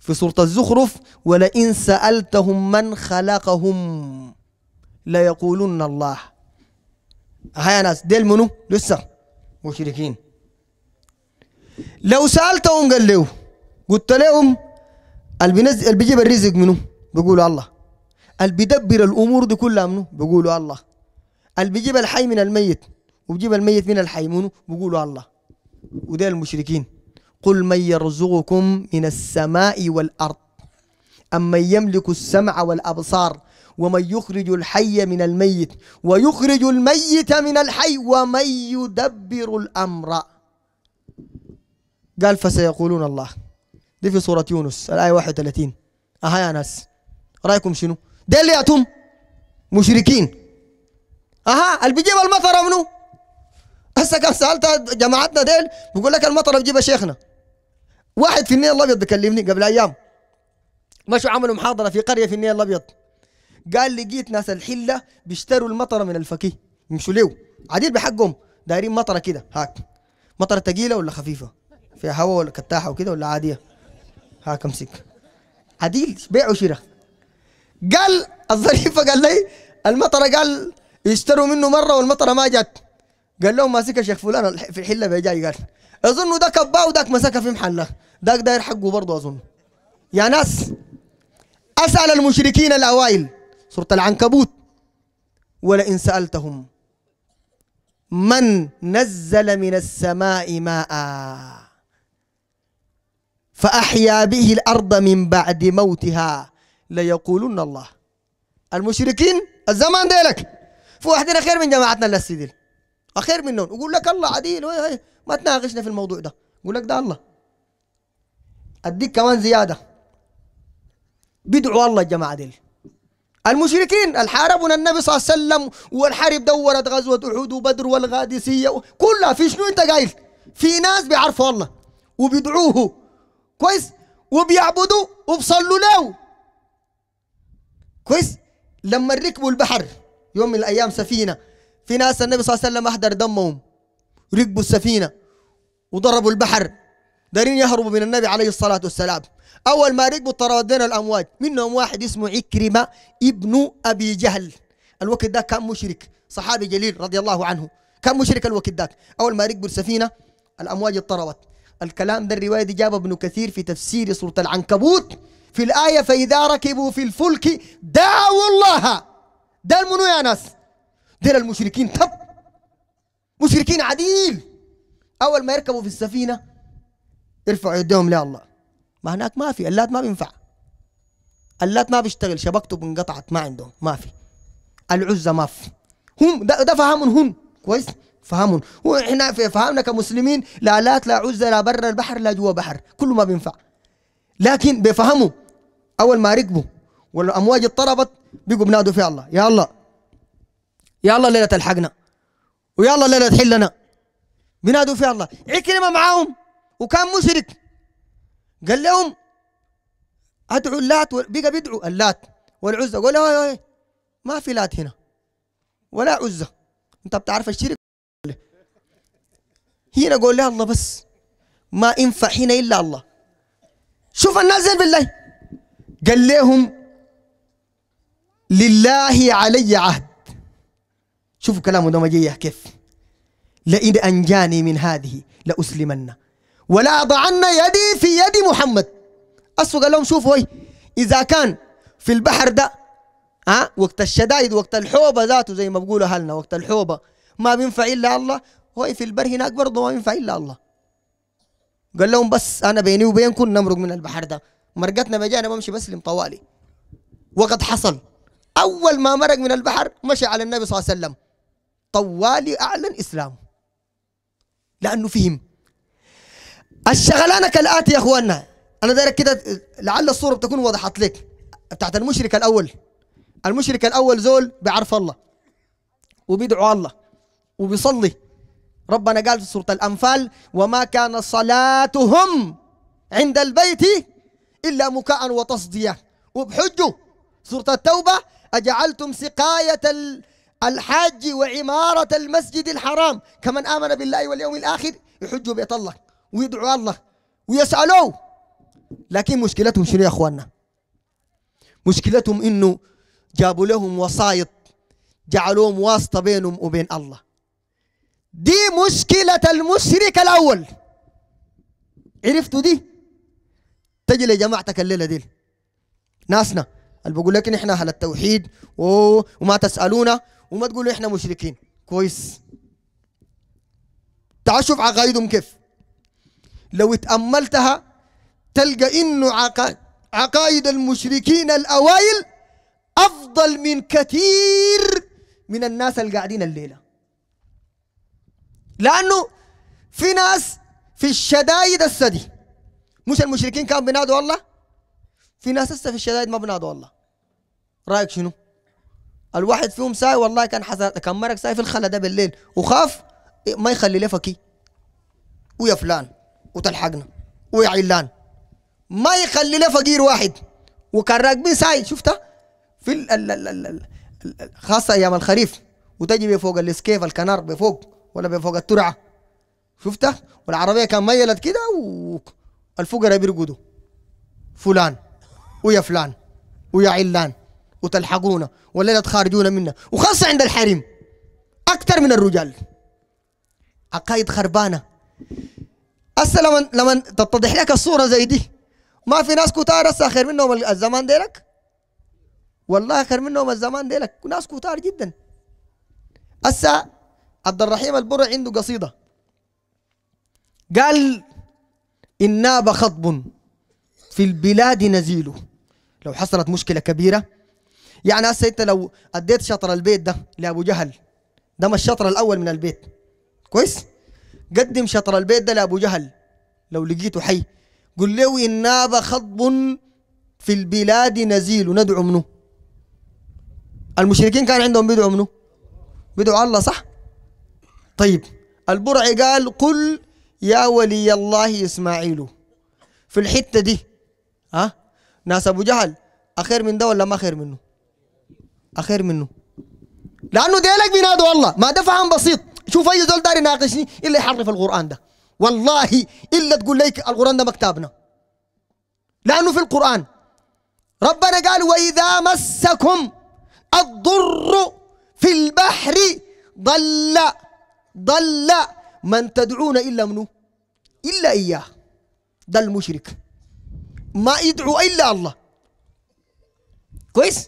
في سورة الزخرف ولئن سألتهم من خلقهم ليقولن الله هيا ناس ديل منو لسه مشركين لو سألتهم قال له قلت لهم اللي بينزل اللي بيجيب الرزق منو بيقولوا الله اللي بيدبر الامور دي كلها منو بيقولوا الله اللي بيجيب الحي من الميت وبيجيب الميت من الحي منو بيقولوا الله وده المشركين قل من يرزقكم من السماء والأرض أمن يملك السمع والأبصار ومن يخرج الحي من الميت ويخرج الميت من الحي ومن يدبر الأمر قال فسيقولون الله دي في سورة يونس الآية 31 أها يا ناس رأيكم شنو ده اللي يأتون مشركين أها اللي بيجيب المطر منو هسه كان سألت جماعتنا ديل بيقول لك المطر بيجيبها شيخنا واحد في النيل الابيض بكلمني قبل ايام مشوا عملوا محاضره في قريه في النيل الابيض قال لقيت ناس الحله بيشتروا المطره من الفقيه يمشوا ليو عديل بحقهم دايرين مطره كده هاك مطره ثقيله ولا خفيفه فيها هواء ولا كتاحه وكده ولا عاديه هاك امسك عديل بيع وشراء قال الظريفه قال لي المطره قال يشتروا منه مره والمطره ما جت قال لهم ماسكها شيخ فلان في الحله جاي قال اظنه ده كباه وداك مسكها في محله داك داير حقه برضه اظن يا ناس اسال المشركين الاوائل سوره العنكبوت ولئن سالتهم من نزل من السماء ماء فاحيا به الارض من بعد موتها ليقولن الله المشركين الزمان ديلك في واحدين خير من جماعتنا اللي السيدل اخير منهم يقول لك الله عديل ما تناقشنا في الموضوع ده يقول لك ده الله اديك كمان زياده بدعوا الله الجماعه دي المشركين الحاربون النبي صلى الله عليه وسلم والحرب دورت غزوه احد وبدر والغادسيه كلها في شنو انت قايل؟ في ناس بيعرفوا الله وبيدعوه كويس وبيعبدوا وبصلوا له كويس لما ركبوا البحر يوم من الايام سفينه في ناس النبي صلى الله عليه وسلم احضر دمهم ركبوا السفينه وضربوا البحر دارين يهربوا من النبي عليه الصلاة والسلام أول ما ركبوا طردنا الأمواج منهم واحد اسمه عكرمة ابن أبي جهل الوقت ده كان مشرك صحابي جليل رضي الله عنه كان مشرك الوقت ذاك أول ما ركبوا السفينة الأمواج اضطربت الكلام ده الرواية دي جابه ابن كثير في تفسير سورة العنكبوت في الآية فإذا ركبوا في الفلك دعوا الله ده المنو يا ناس ديل المشركين تب مشركين عديل اول ما يركبوا في السفينه يرفعوا يديهم لا الله ما هناك ما في اللات ما بينفع اللات ما بيشتغل شبكته انقطعت ما عندهم ما في العزة ما في هم ده, ده فهمهم هم كويس فهمهم هو احنا في فهمنا كمسلمين لا لات لا عزة لا برا البحر لا جوا بحر كله ما بينفع لكن بيفهموا اول ما ركبوا والامواج اضطربت بيقوا بنادوا في الله يا الله يا الله ليلة تلحقنا ويا الله ليلة تحلنا بينادوا في الله عكرمة معاهم وكان مشرك قال لهم ادعوا اللات بقى بيدعوا اللات والعزة قال له ما في لات هنا ولا عزة انت بتعرف الشرك هنا قول لها الله بس ما ينفع هنا الا الله شوف الناس زين بالله قال لهم لله علي عهد شوفوا كلامه ده مجيح كيف لئن أنجاني من هذه لأسلمن ولا أضعن يدي في يد محمد أسوأ قال لهم شوفوا هي إذا كان في البحر ده ها أه؟ وقت الشدائد وقت الحوبة ذاته زي ما بقولوا أهلنا وقت الحوبة ما بينفع إلا الله هو في البر هناك برضه ما بينفع إلا الله قال لهم بس أنا بيني وبينكم نمرق من البحر ده مرقتنا مجانا بمشي بسلم طوالي وقد حصل أول ما مرق من البحر مشى على النبي صلى الله عليه وسلم طوالي أعلن إسلامه لأنه فهم الشغلانة كالآتي يا أخواننا أنا دايرك كده لعل الصورة بتكون وضحت لك بتاعت المشرك الأول المشرك الأول زول بيعرف الله وبيدعو الله وبيصلي ربنا قال في سورة الأنفال وما كان صلاتهم عند البيت إلا مكاء وتصدية وبحجه سورة التوبة أجعلتم سقاية الحاج وعمارة المسجد الحرام كمن آمن بالله واليوم الآخر يحج بيت الله ويدعو الله ويسألوه لكن مشكلتهم شنو يا أخواننا مشكلتهم إنه جابوا لهم وسايط جعلوهم واسطة بينهم وبين الله دي مشكلة المشرك الأول عرفتوا دي تجي لجماعتك الليلة دي ناسنا اللي بقول لك نحن أهل التوحيد وما تسألونا وما تقولوا احنا مشركين كويس تعال شوف عقائدهم كيف لو اتأملتها تلقى انه عقائد عقائد المشركين الاوائل افضل من كثير من الناس اللي قاعدين الليله لانه في ناس في الشدايد السدي مش المشركين كانوا بينادوا الله في ناس هسه في الشدايد ما بينادوا الله رايك شنو الواحد فيهم ساي والله كان حسن كان مرق ساي في الخلا ده بالليل وخاف إيه، ما يخلي لي فكي ويا فلان وتلحقنا ويا علان ما يخلي لي فقير واحد وكان راكبين ساي شفتها في ال ال ال ال ال ال خاصة أيام الخريف وتجي بفوق الاسكيف الكنار بفوق ولا بفوق الترعة شفتها والعربية كان ميلت كده والفقراء بيرقدوا فلان ويا فلان ويا علان وتلحقونا ولا تخرجونا منا وخاصة عند الحريم أكثر من الرجال عقائد خربانة هسه لما لما تتضح لك الصورة زي دي ما في ناس كتار هسه خير منهم الزمان ديلك والله خير منهم الزمان ديلك ناس كتار جدا هسه عبد الرحيم البر عنده قصيدة قال إن ناب خطب في البلاد نزيله لو حصلت مشكلة كبيرة يعني هسه انت لو اديت شطر البيت ده لابو جهل ده ما الشطر الاول من البيت كويس قدم شطر البيت ده لابو جهل لو لقيته حي قل له ان هذا خضب في البلاد نزيل ندعو منه المشركين كان عندهم بيدعوا منه بيدعوا الله صح طيب البرعي قال قل يا ولي الله اسماعيل في الحته دي ها ناس ابو جهل اخير من ده ولا ما خير منه اخير منه لانه ديلك بينادوا والله ما ده فهم بسيط شوف اي زول داري يناقشني الا يحرف القران ده والله الا تقول ليك القران ده مكتبنا لانه في القران ربنا قال واذا مسكم الضر في البحر ضل ضل من تدعون الا منه الا اياه ده المشرك ما يدعو الا الله كويس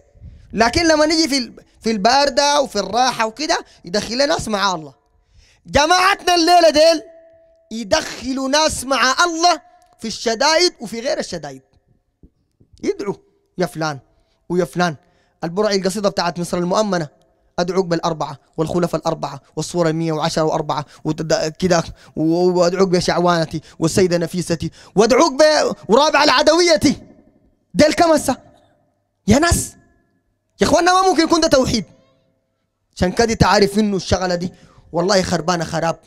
لكن لما نيجي في في الباردة وفي الراحة وكده يدخل ناس مع الله جماعتنا الليلة ديل يدخلوا ناس مع الله في الشدائد وفي غير الشدائد يدعوا يا فلان ويا فلان البرعي القصيدة بتاعت مصر المؤمنة أدعوك بالأربعة والخلف الأربعة والصورة المية وعشرة وأربعة وكده وأدعوك بشعوانتي والسيدة نفيستي وأدعوك ورابعة العدويتي ديل كم يا ناس يا اخوانا ما ممكن يكون ده توحيد عشان كده تعرف انه الشغله دي والله خربانه خراب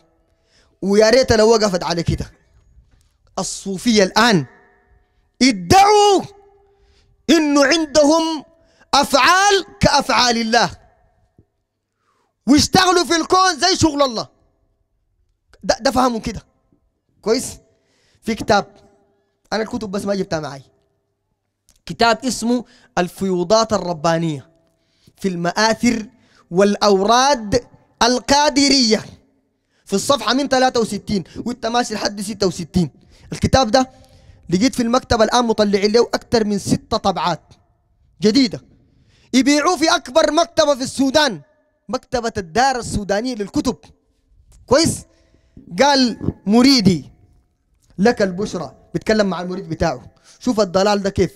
ويا ريت لو وقفت على كده الصوفيه الان ادعوا انه عندهم افعال كافعال الله واشتغلوا في الكون زي شغل الله ده, ده فهموا كده كويس في كتاب انا الكتب بس ما جبتها معي كتاب اسمه الفيوضات الربانية في المآثر والأوراد القادرية في الصفحة من 63 وانت ماشي لحد 66 الكتاب ده لقيت في المكتبة الآن مطلعين له أكثر من ستة طبعات جديدة يبيعوه في أكبر مكتبة في السودان مكتبة الدار السودانية للكتب كويس قال مريدي لك البشرى بيتكلم مع المريد بتاعه شوف الضلال ده كيف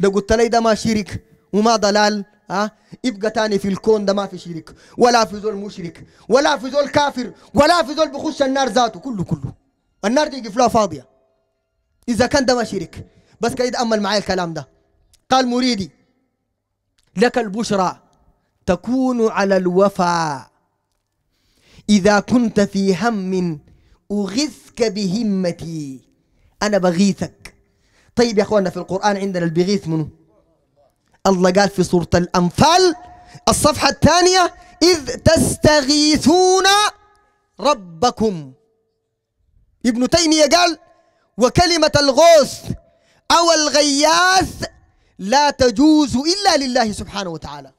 ده قلت لي ده ما شرك وما ضلال ها يبقى تاني في الكون ده ما في شرك ولا في زول مشرك ولا في زول كافر ولا في زول بخش النار ذاته كله كله النار دي قفلها فاضيه اذا كان ده ما شرك بس كده اتامل معايا الكلام ده قال مريدي لك البشرى تكون على الوفا اذا كنت في هم اغثك بهمتي انا بغيثك طيب يا اخواننا في القرآن عندنا البغيث منه الله قال في سورة الأنفال الصفحة الثانية إذ تستغيثون ربكم ابن تيمية قال وكلمة الغوث أو الغياث لا تجوز إلا لله سبحانه وتعالى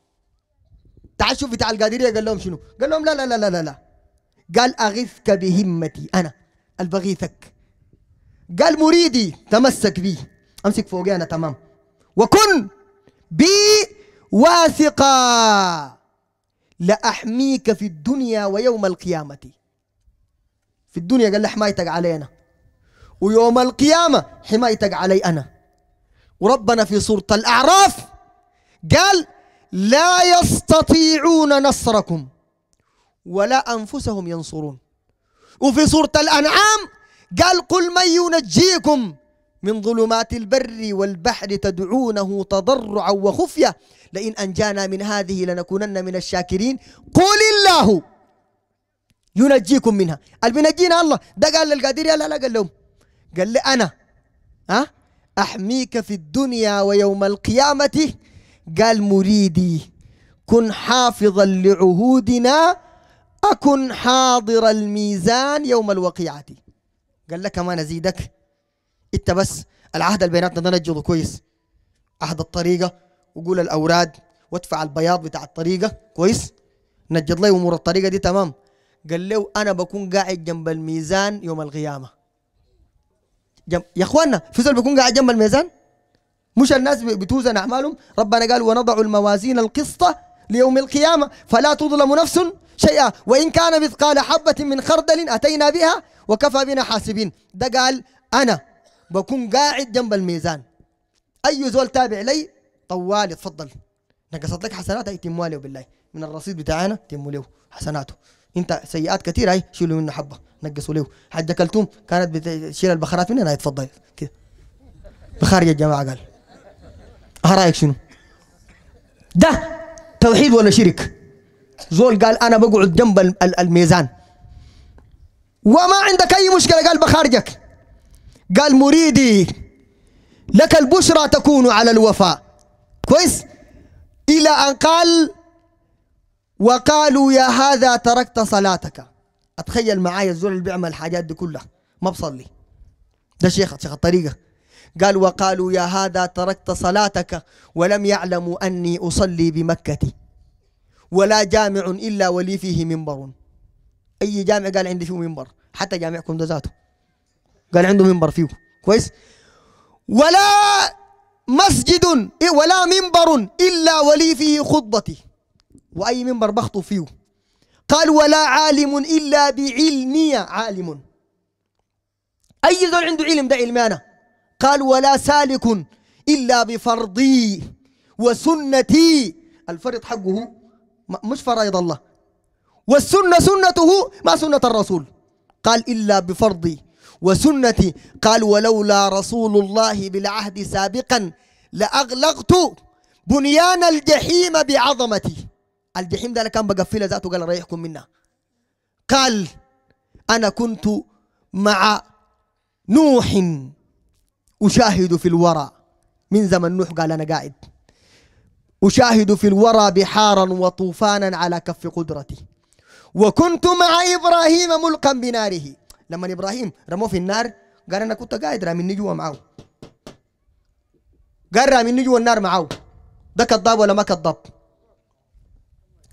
تعال شوف بتاع القادرية قال لهم شنو قال لهم لا لا لا لا لا قال أغثك بهمتي أنا البغيثك قال مريدي تمسك بي امسك فوقانا تمام وكن بي واثقا لأحميك في الدنيا ويوم القيامة في الدنيا قال لي حمايتك علينا ويوم القيامة حمايتك علي أنا وربنا في سورة الأعراف قال لا يستطيعون نصركم ولا أنفسهم ينصرون وفي سورة الأنعام قال قل من ينجيكم من ظلمات البر والبحر تدعونه تضرعا وخفية لئن أنجانا من هذه لنكونن من الشاكرين قل الله ينجيكم منها البنجينا الله ده قال للقادر لا لا قال لهم قال لي أنا ها أحميك في الدنيا ويوم القيامة قال مريدي كن حافظا لعهودنا أكن حاضر الميزان يوم الوقيعة قال لك كمان ازيدك انت بس العهد اللي بيناتنا ده نجده كويس عهد الطريقه وقول الاوراد وادفع البياض بتاع الطريقه كويس نجد لي امور الطريقه دي تمام قال له انا بكون قاعد جنب الميزان يوم القيامه جم... يا اخوانا في زول بيكون قاعد جنب الميزان مش الناس بتوزن اعمالهم ربنا قال ونضع الموازين القسط ليوم القيامه فلا تظلم نفس شيئا وان كان مثقال حبه من خردل اتينا بها وكفى بنا حاسبين ده قال انا بكون قاعد جنب الميزان اي زول تابع لي طوالي اتفضل نقصت لك حسنات هي تموا بالله من الرصيد بتاعنا تموا له حسناته انت سيئات كثيره هي شيلوا منه حبه نقصوا له حجه كلثوم كانت بتشيل البخارات مننا هي تفضل كده بخارج الجماعه قال رايك شنو؟ ده توحيد ولا شرك؟ زول قال انا بقعد جنب الميزان وما عندك أي مشكلة قال بخارجك قال مريدي لك البشرى تكون على الوفاء كويس إلى أن قال وقالوا يا هذا تركت صلاتك أتخيل معايا الزول اللي بيعمل الحاجات دي كلها ما بصلي ده شيخ شيخ الطريقة قال وقالوا يا هذا تركت صلاتك ولم يعلموا أني أصلي بمكة ولا جامع إلا ولي فيه منبر اي جامع قال عندي فيه منبر حتى جامعكم ده ذاته قال عنده منبر فيه كويس ولا مسجد ولا منبر الا ولي فيه خطبتي واي منبر بخطب فيه قال ولا عالم الا بعلمي عالم اي زول عنده علم ده علمي انا قال ولا سالك الا بفرضي وسنتي الفرض حقه مش فرائض الله والسنة سنته ما سنة الرسول قال إلا بفرضي وسنتي قال ولولا رسول الله بالعهد سابقا لأغلقت بنيان الجحيم بعظمتي الجحيم ده كان بقفل ذاته قال ريحكم منها قال أنا كنت مع نوح أشاهد في الورى من زمن نوح قال أنا قاعد أشاهد في الورى بحارا وطوفانا على كف قدرتي وكنت مع ابراهيم ملقا بناره لما ابراهيم رموه في النار قال انا كنت قاعد من جوا معه قال من جوا النار معه ده كذاب ولا ما كذاب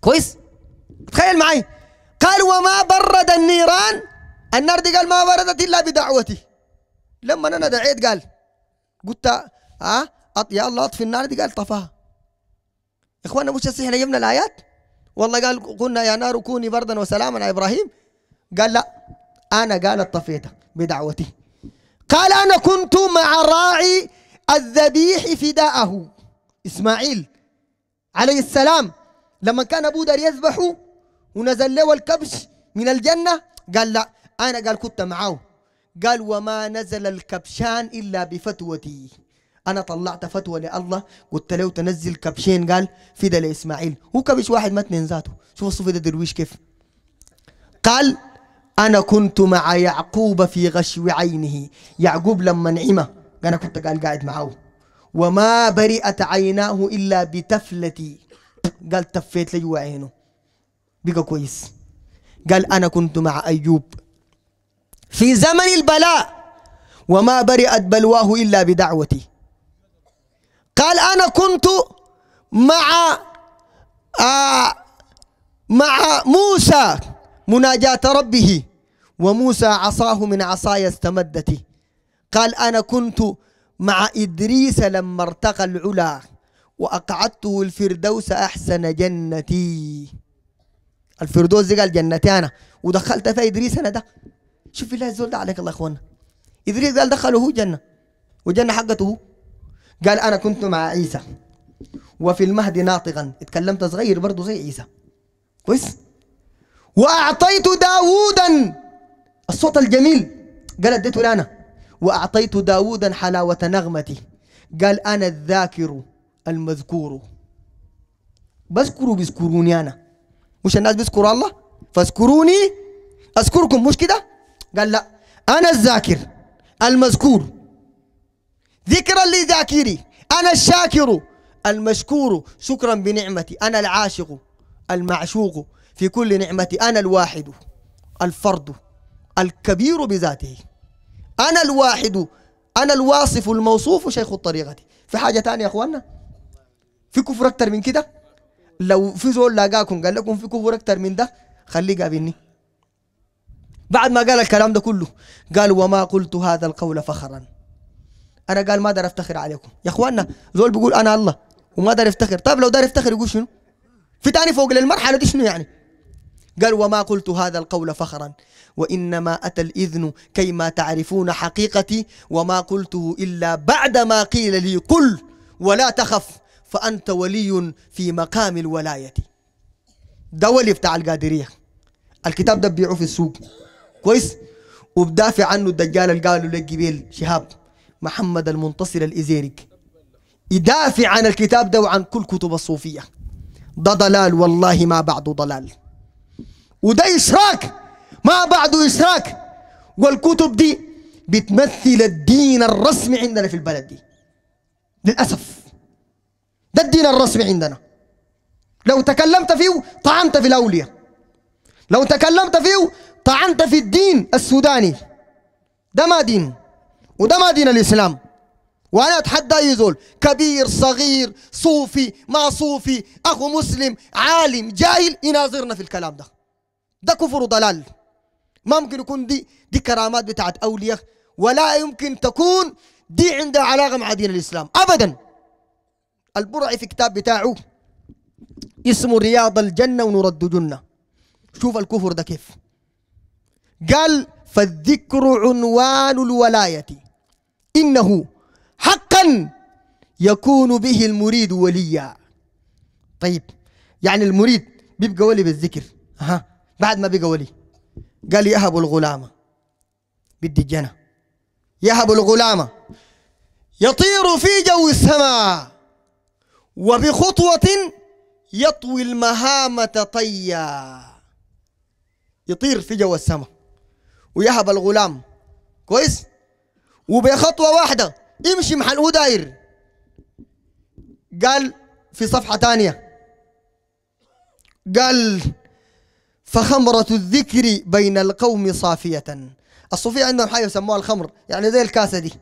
كويس تخيل معي قال وما برد النيران النار دي قال ما بردت الا بدعوتي لما انا دعيت قال قلت ها أه؟ يا الله اطفي النار دي قال طفاها اخواننا مش السحر جبنا الايات والله قال قلنا يا نار كوني بردا وسلاما على ابراهيم قال لا انا قال طفيته بدعوتي قال انا كنت مع راعي الذبيح فداءه اسماعيل عليه السلام لما كان ابوه دار يذبحه ونزل له الكبش من الجنه قال لا انا قال كنت معه قال وما نزل الكبشان الا بفتوتي انا طلعت فتوى لله قلت له تنزل كبشين قال في ده لاسماعيل هو كبش واحد ما اثنين ذاته شوف الصوفي ده درويش كيف قال انا كنت مع يعقوب في غشو عينه يعقوب لما نعمه انا كنت قال قاعد معه وما برئت عيناه الا بتفلتي قال تفيت لجوا عينه بقى كويس قال انا كنت مع ايوب في زمن البلاء وما برئت بلواه الا بدعوتي قال أنا كنت مع آه مع موسى مناجاة ربه وموسى عصاه من عصاي استمدته قال أنا كنت مع إدريس لما ارتقى العلا وأقعدته الفردوس أحسن جنتي الفردوس قال جنتي أنا ودخلت في إدريس أنا ده شوف الله الزول ده عليك الله يا إخوانا إدريس قال دخله هو جنة وجنة حقته هو قال أنا كنت مع عيسى وفي المهد ناطقا اتكلمت صغير برضه زي عيسى كويس وأعطيت داوودا الصوت الجميل قال اديته لانا وأعطيت داوودا حلاوة نغمتي قال أنا الذاكر المذكور بذكروا بيذكروني أنا مش الناس بيذكروا الله فاذكروني أذكركم مش كده قال لا أنا الذاكر المذكور ذكرا لذاكري أنا الشاكر المشكور شكرا بنعمتي أنا العاشق المعشوق في كل نعمتي أنا الواحد الفرد الكبير بذاته أنا الواحد أنا الواصف الموصوف شيخ الطريقة في حاجة ثانية يا أخوانا في كفر أكتر من كده لو في زول لاقاكم قال لكم في كفر أكتر من ده خليه قابلني بعد ما قال الكلام ده كله قال وما قلت هذا القول فخرا انا قال ما اقدر افتخر عليكم يا اخواننا زول بيقول انا الله وما اقدر افتخر طيب لو دار افتخر يقول شنو في تاني فوق للمرحله دي شنو يعني قال وما قلت هذا القول فخرا وإنما أتى الإذن كيما تعرفون حقيقتي وما قلته إلا بعدما قيل لي قل ولا تخف فأنت ولي في مقام الولاية ده ولي بتاع القادرية الكتاب ده بيعه في السوق كويس وبدافع عنه الدجال اللي قالوا لك جبيل شهاب محمد المنتصر الإزيرك يدافع عن الكتاب ده وعن كل كتب الصوفية ده ضلال والله ما بعده ضلال وده إشراك ما بعده إشراك والكتب دي بتمثل الدين الرسمي عندنا في البلد دي للأسف ده الدين الرسمي عندنا لو تكلمت فيه طعنت في الأولياء لو تكلمت فيه طعنت في الدين السوداني ده ما دين وده ما دين الإسلام وأنا أتحدى أي زول كبير صغير صوفي ما صوفي أخو مسلم عالم جاهل يناظرنا في الكلام ده ده كفر وضلال ما ممكن يكون دي دي كرامات بتاعت أولياء ولا يمكن تكون دي عندها علاقة مع دين الإسلام أبدا البرعي في كتاب بتاعه اسمه رياض الجنة ونور الدجنة شوف الكفر ده كيف قال فالذكر عنوان الولاية إنه حقا يكون به المريد وليا طيب يعني المريد بيبقى ولي بالذكر ها بعد ما بقى ولي قال يهب الغلام بدي الجنة يهب الغلام يطير في جو السماء وبخطوة يطوي المهامة طيا يطير في جو السماء ويهب الغلام كويس وبخطوه واحده امشي محل هو داير قال في صفحه ثانيه قال فخمرة الذكر بين القوم صافية الصوفية عندهم حاجة يسموها الخمر يعني زي الكاسة دي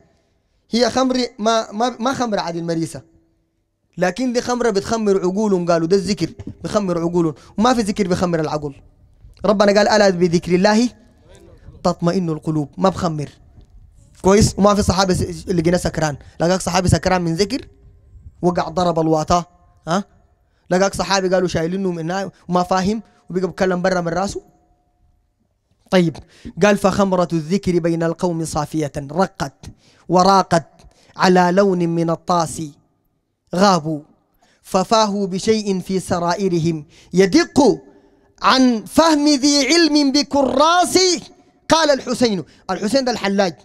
هي خمر ما ما ما خمر عادي المريسة لكن دي خمرة بتخمر عقولهم قالوا ده الذكر بخمر عقولهم وما في ذكر بخمر العقول ربنا قال ألا بذكر الله تطمئن القلوب ما بخمر كويس وما في صحابي اللي جينا سكران لقاك صحابي سكران من ذكر وقع ضرب الواطا ها لقاك صحابي قالوا شايلينه من وما فاهم وبقى بيتكلم برا من راسه طيب قال فخمرة الذكر بين القوم صافية رقت وراقت على لون من الطاس غابوا ففاهوا بشيء في سرائرهم يدق عن فهم ذي علم بكراسي قال الحسين الحسين ده الحلاج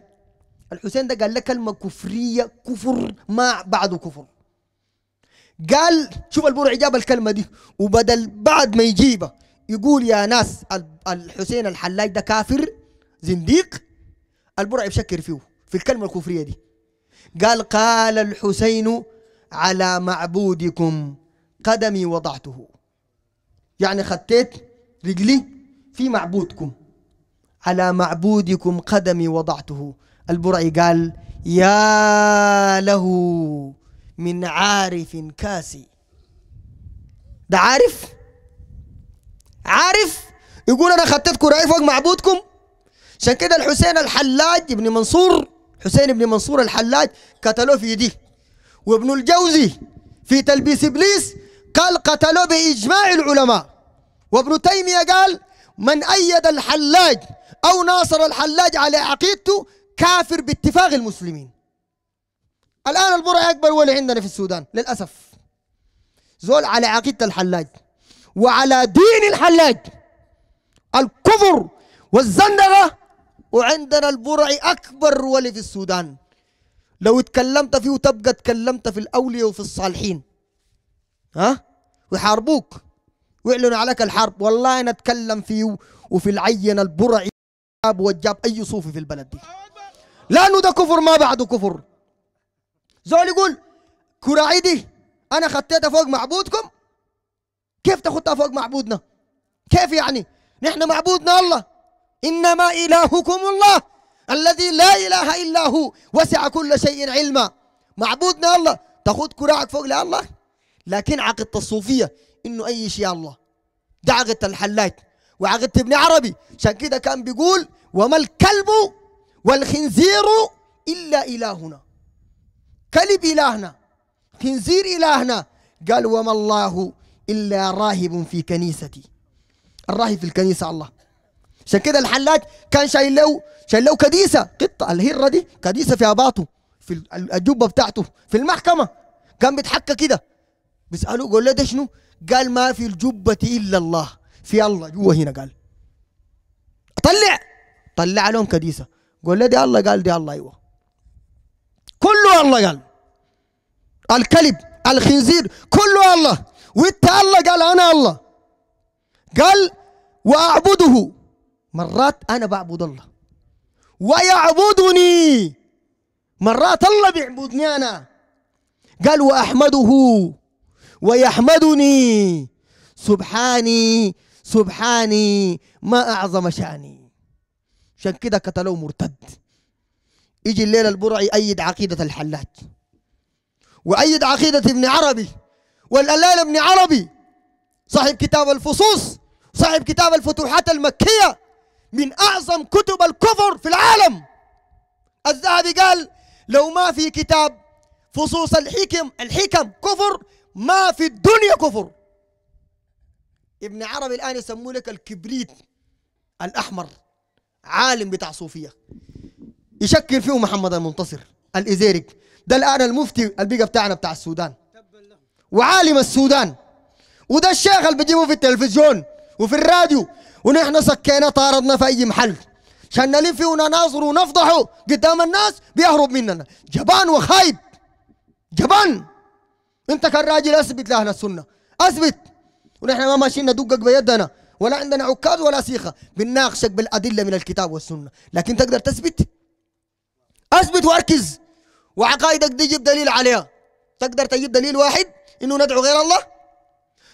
الحسين ده قال له كلمه كفريه كفر ما بعده كفر قال شوف البرع جاب الكلمه دي وبدل بعد ما يجيبها يقول يا ناس الحسين الحلاج ده كافر زنديق البرع يشكر فيه في الكلمه الكفريه دي قال قال الحسين على معبودكم قدمي وضعته يعني خطيت رجلي في معبودكم على معبودكم قدمي وضعته البرعي قال يا له من عارف كاسي ده عارف عارف يقول انا خطيتكم رايف فوق معبودكم عشان كده الحسين الحلاج ابن منصور حسين ابن منصور الحلاج قتلوه في يديه وابن الجوزي في تلبيس ابليس قال قتلوه باجماع العلماء وابن تيميه قال من ايد الحلاج او ناصر الحلاج على عقيدته كافر باتفاق المسلمين الآن البرع أكبر ولا عندنا في السودان للأسف زول على عقيدة الحلاج وعلى دين الحلاج الكفر والزندقة وعندنا البرع أكبر ولي في السودان لو اتكلمت فيه وتبقى اتكلمت في الأولياء وفي الصالحين ها ويحاربوك ويعلنوا عليك الحرب والله أنا أتكلم فيه وفي العين البرعي والجاب أي صوفي في البلد دي لانه ده كفر ما بعده كفر زول يقول كراعي دي انا خطيتها فوق معبودكم كيف تخطها فوق معبودنا كيف يعني نحن معبودنا الله انما الهكم الله الذي لا اله الا هو وسع كل شيء علما معبودنا الله تاخذ كراعك فوق لله لكن عقدت الصوفيه انه اي شيء الله ده الحلاج وعقدت ابن عربي عشان كده كان بيقول وما الكلب والخنزير إلا إلهنا كلب إلهنا خنزير إلهنا قال وما الله إلا راهب في كنيستي الراهب في الكنيسة الله عشان كده الحلاج كان شايل له شايل له كديسة قطة الهرة دي كديسة في أباطه في الجبة بتاعته في المحكمة كان بيتحكى كده بيسألوا قول له ده شنو قال ما في الجبة إلا الله في الله جوا هنا قال طلع طلع لهم كديسة قول له دي الله قال دي الله ايوه كله الله قال الكلب الخنزير كله الله وانت الله قال انا الله قال واعبده مرات انا بعبد الله ويعبدني مرات الله بيعبدني انا قال واحمده ويحمدني سبحاني سبحاني ما اعظم شاني عشان كده قتلوه مرتد يجي الليله البرعي ايد عقيده الحلاج وايد عقيده ابن عربي والالال ابن عربي صاحب كتاب الفصوص صاحب كتاب الفتوحات المكيه من اعظم كتب الكفر في العالم الذهبي قال لو ما في كتاب فصوص الحكم الحكم كفر ما في الدنيا كفر ابن عربي الان يسمونك لك الكبريت الاحمر عالم بتاع صوفيه يشكل فيه محمد المنتصر الازيرك ده الان المفتي البيقه بتاعنا بتاع السودان وعالم السودان وده الشيخ اللي بيجيبه في التلفزيون وفي الراديو ونحن سكينا طاردنا في اي محل عشان نلف وننظر ونفضحه قدام الناس بيهرب مننا جبان وخايب جبان انت كان راجل اثبت لاهل السنه اثبت ونحن ما ماشيين ندقك بيدنا ولا عندنا عكاز ولا سيخة بنناقشك بالأدلة من الكتاب والسنة لكن تقدر تثبت أثبت وأركز وعقائدك دي جيب دليل عليها تقدر تجيب دليل واحد إنه ندعو غير الله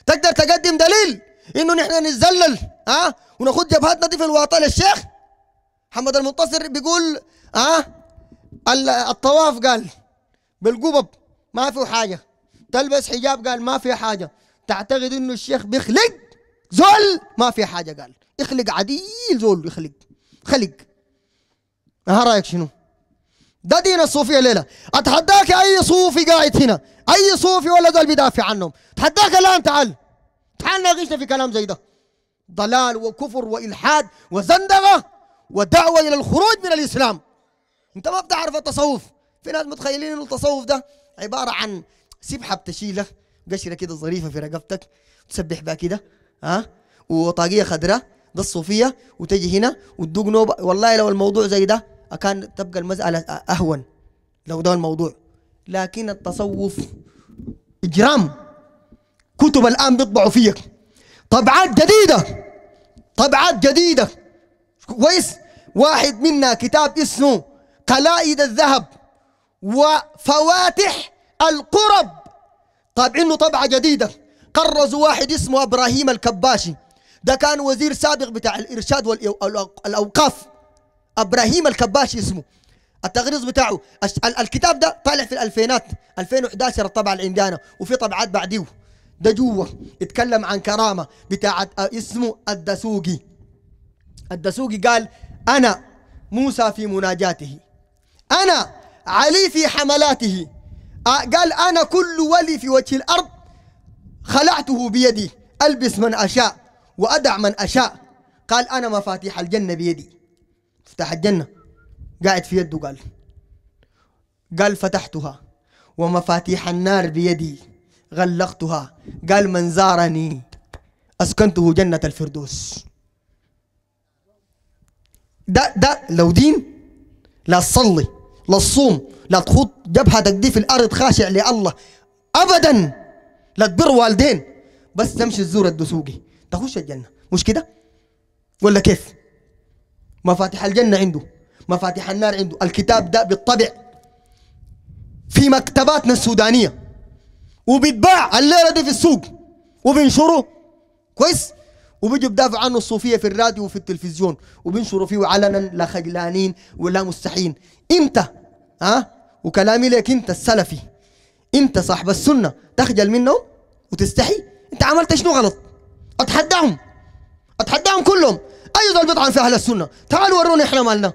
تقدر تقدم دليل إنه نحن نتذلل ها أه؟ وناخذ جبهتنا دي في الواطن للشيخ محمد المنتصر بيقول ها أه؟ الطواف قال بالقبب ما فيه حاجة تلبس حجاب قال ما في حاجة تعتقد إنه الشيخ بيخلق زول ما في حاجه قال اخلق عديل زول يخلق خلق ها رايك شنو؟ ده دين الصوفيه ليله اتحداك اي صوفي قاعد هنا اي صوفي ولا زول بيدافع عنهم اتحداك الان تعال تعال ناقشنا في كلام زي ده ضلال وكفر والحاد وزندقه ودعوه الى الخروج من الاسلام انت ما بتعرف التصوف في ناس متخيلين ان التصوف ده عباره عن سبحه بتشيله قشره كده ظريفه في رقبتك تسبح بها كده ها أه؟ وطاقيه خضراء ده الصوفيه وتجي هنا وتدوق نوبه والله لو الموضوع زي ده كان تبقى المساله اهون لو ده الموضوع لكن التصوف اجرام كتب الان بيطبعوا فيك طبعات جديده طبعات جديده كويس واحد منا كتاب اسمه قلائد الذهب وفواتح القرب انه طبعه جديده قرزوا واحد اسمه ابراهيم الكباشي ده كان وزير سابق بتاع الارشاد والاوقاف ابراهيم الكباشي اسمه التغريز بتاعه الكتاب ده طالع في الالفينات 2011 الطبعه اللي عندنا وفي طبعات بعديه ده جوا اتكلم عن كرامه بتاعت آه، اسمه الدسوقي الدسوقي قال انا موسى في مناجاته انا علي في حملاته آه، قال انا كل ولي في وجه الارض خلعته بيدي ألبس من أشاء وأدع من أشاء قال أنا مفاتيح الجنة بيدي مفتاح الجنة قاعد في يده قال قال فتحتها ومفاتيح النار بيدي غلقتها قال من زارني أسكنته جنة الفردوس ده ده لو دين لا تصلي لا تصوم لا تخوض جبهتك دي في الأرض خاشع لله أبدا لا تبر والدين بس تمشي تزور الدسوقي تخش الجنه مش كده ولا كيف مفاتيح الجنه عنده مفاتيح النار عنده الكتاب ده بالطبع في مكتباتنا السودانيه وبيتباع الليله دي في السوق وبينشروا كويس وبيجوا بدافع عنه الصوفيه في الراديو وفي التلفزيون وبينشروا فيه علنا لا خجلانين ولا مستحين انت ها وكلامي لك انت السلفي انت صاحب السنه تخجل منهم وتستحي انت عملت شنو غلط اتحداهم اتحداهم كلهم اي ظل بيطعن في اهل السنه تعالوا ورونا احنا مالنا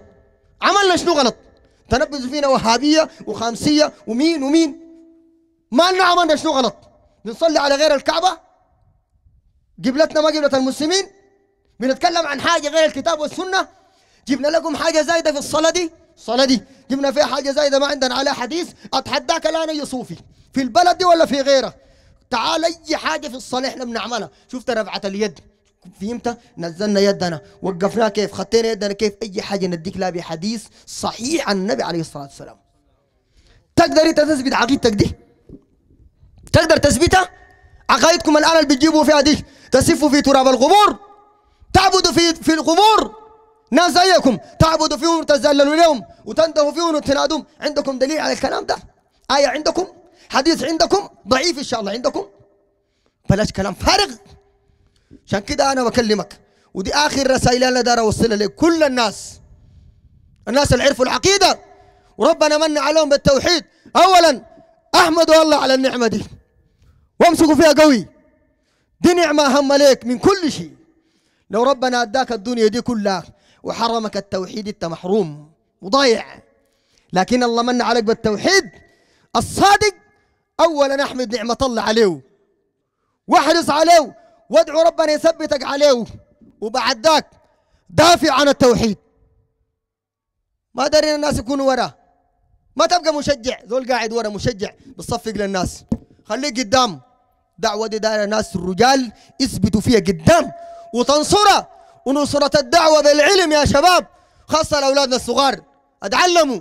عملنا شنو غلط تنبذوا فينا وهابيه وخامسيه ومين ومين مالنا عملنا شنو غلط بنصلي على غير الكعبه قبلتنا ما قبلت المسلمين بنتكلم عن حاجه غير الكتاب والسنه جبنا لكم حاجه زايده في الصلاه دي الصلاة دي جبنا فيها حاجة زي ده ما عندنا عليها حديث أتحداك الآن أي صوفي في البلد دي ولا في غيرها تعال أي حاجة في الصلاة إحنا بنعملها شفت رفعة اليد فهمت نزلنا يدنا وقفناها كيف خطينا يدنا كيف أي حاجة نديك لها بحديث صحيح عن النبي عليه الصلاة والسلام تقدر أنت تثبت عقيدتك دي تقدر تثبتها عقائدكم الآن اللي بتجيبوا فيها دي تسفوا في تراب القبور تعبدوا في في القبور ناس زيكم تعبدوا فيهم وتتذللوا لهم وتنتهوا فيهم وتنادوهم عندكم دليل على الكلام ده آية عندكم حديث عندكم ضعيف إن شاء الله عندكم بلاش كلام فارغ عشان كده أنا بكلمك ودي آخر رسائل أنا دار أوصلها لكل الناس الناس اللي عرفوا العقيدة وربنا من عليهم بالتوحيد أولا أحمدوا الله على النعمة دي وامسكوا فيها قوي دي نعمة هم لك من كل شيء لو ربنا أداك الدنيا دي كلها وحرمك التوحيد أنت محروم وضايع لكن الله من عليك بالتوحيد الصادق أولا أحمد نعمة الله عليه واحرص عليه وادعو ربنا يثبتك عليه وبعد ذاك دافع عن التوحيد ما دارين الناس يكونوا وراه ما تبقى مشجع ذول قاعد ورا مشجع بتصفق للناس خليك قدام دعوة دي دار ناس الرجال اثبتوا فيها قدام وتنصرها ونصرة الدعوة بالعلم يا شباب خاصة لأولادنا الصغار اتعلموا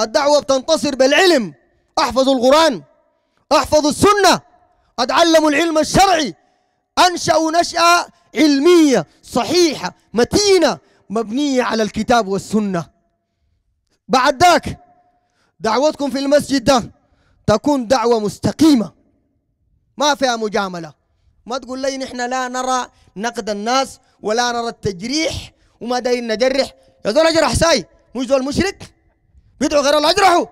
الدعوة بتنتصر بالعلم احفظوا القرآن احفظوا السنة اتعلموا العلم الشرعي انشأوا نشأة علمية صحيحة متينة مبنية على الكتاب والسنة بعد ذاك دعوتكم في المسجد ده تكون دعوة مستقيمة ما فيها مجاملة ما تقول لي نحن لا نرى نقد الناس ولا نرى التجريح وما داين نجرح يا زول اجرح ساي مش زول مشرك بيدعو غير الله اجرحوا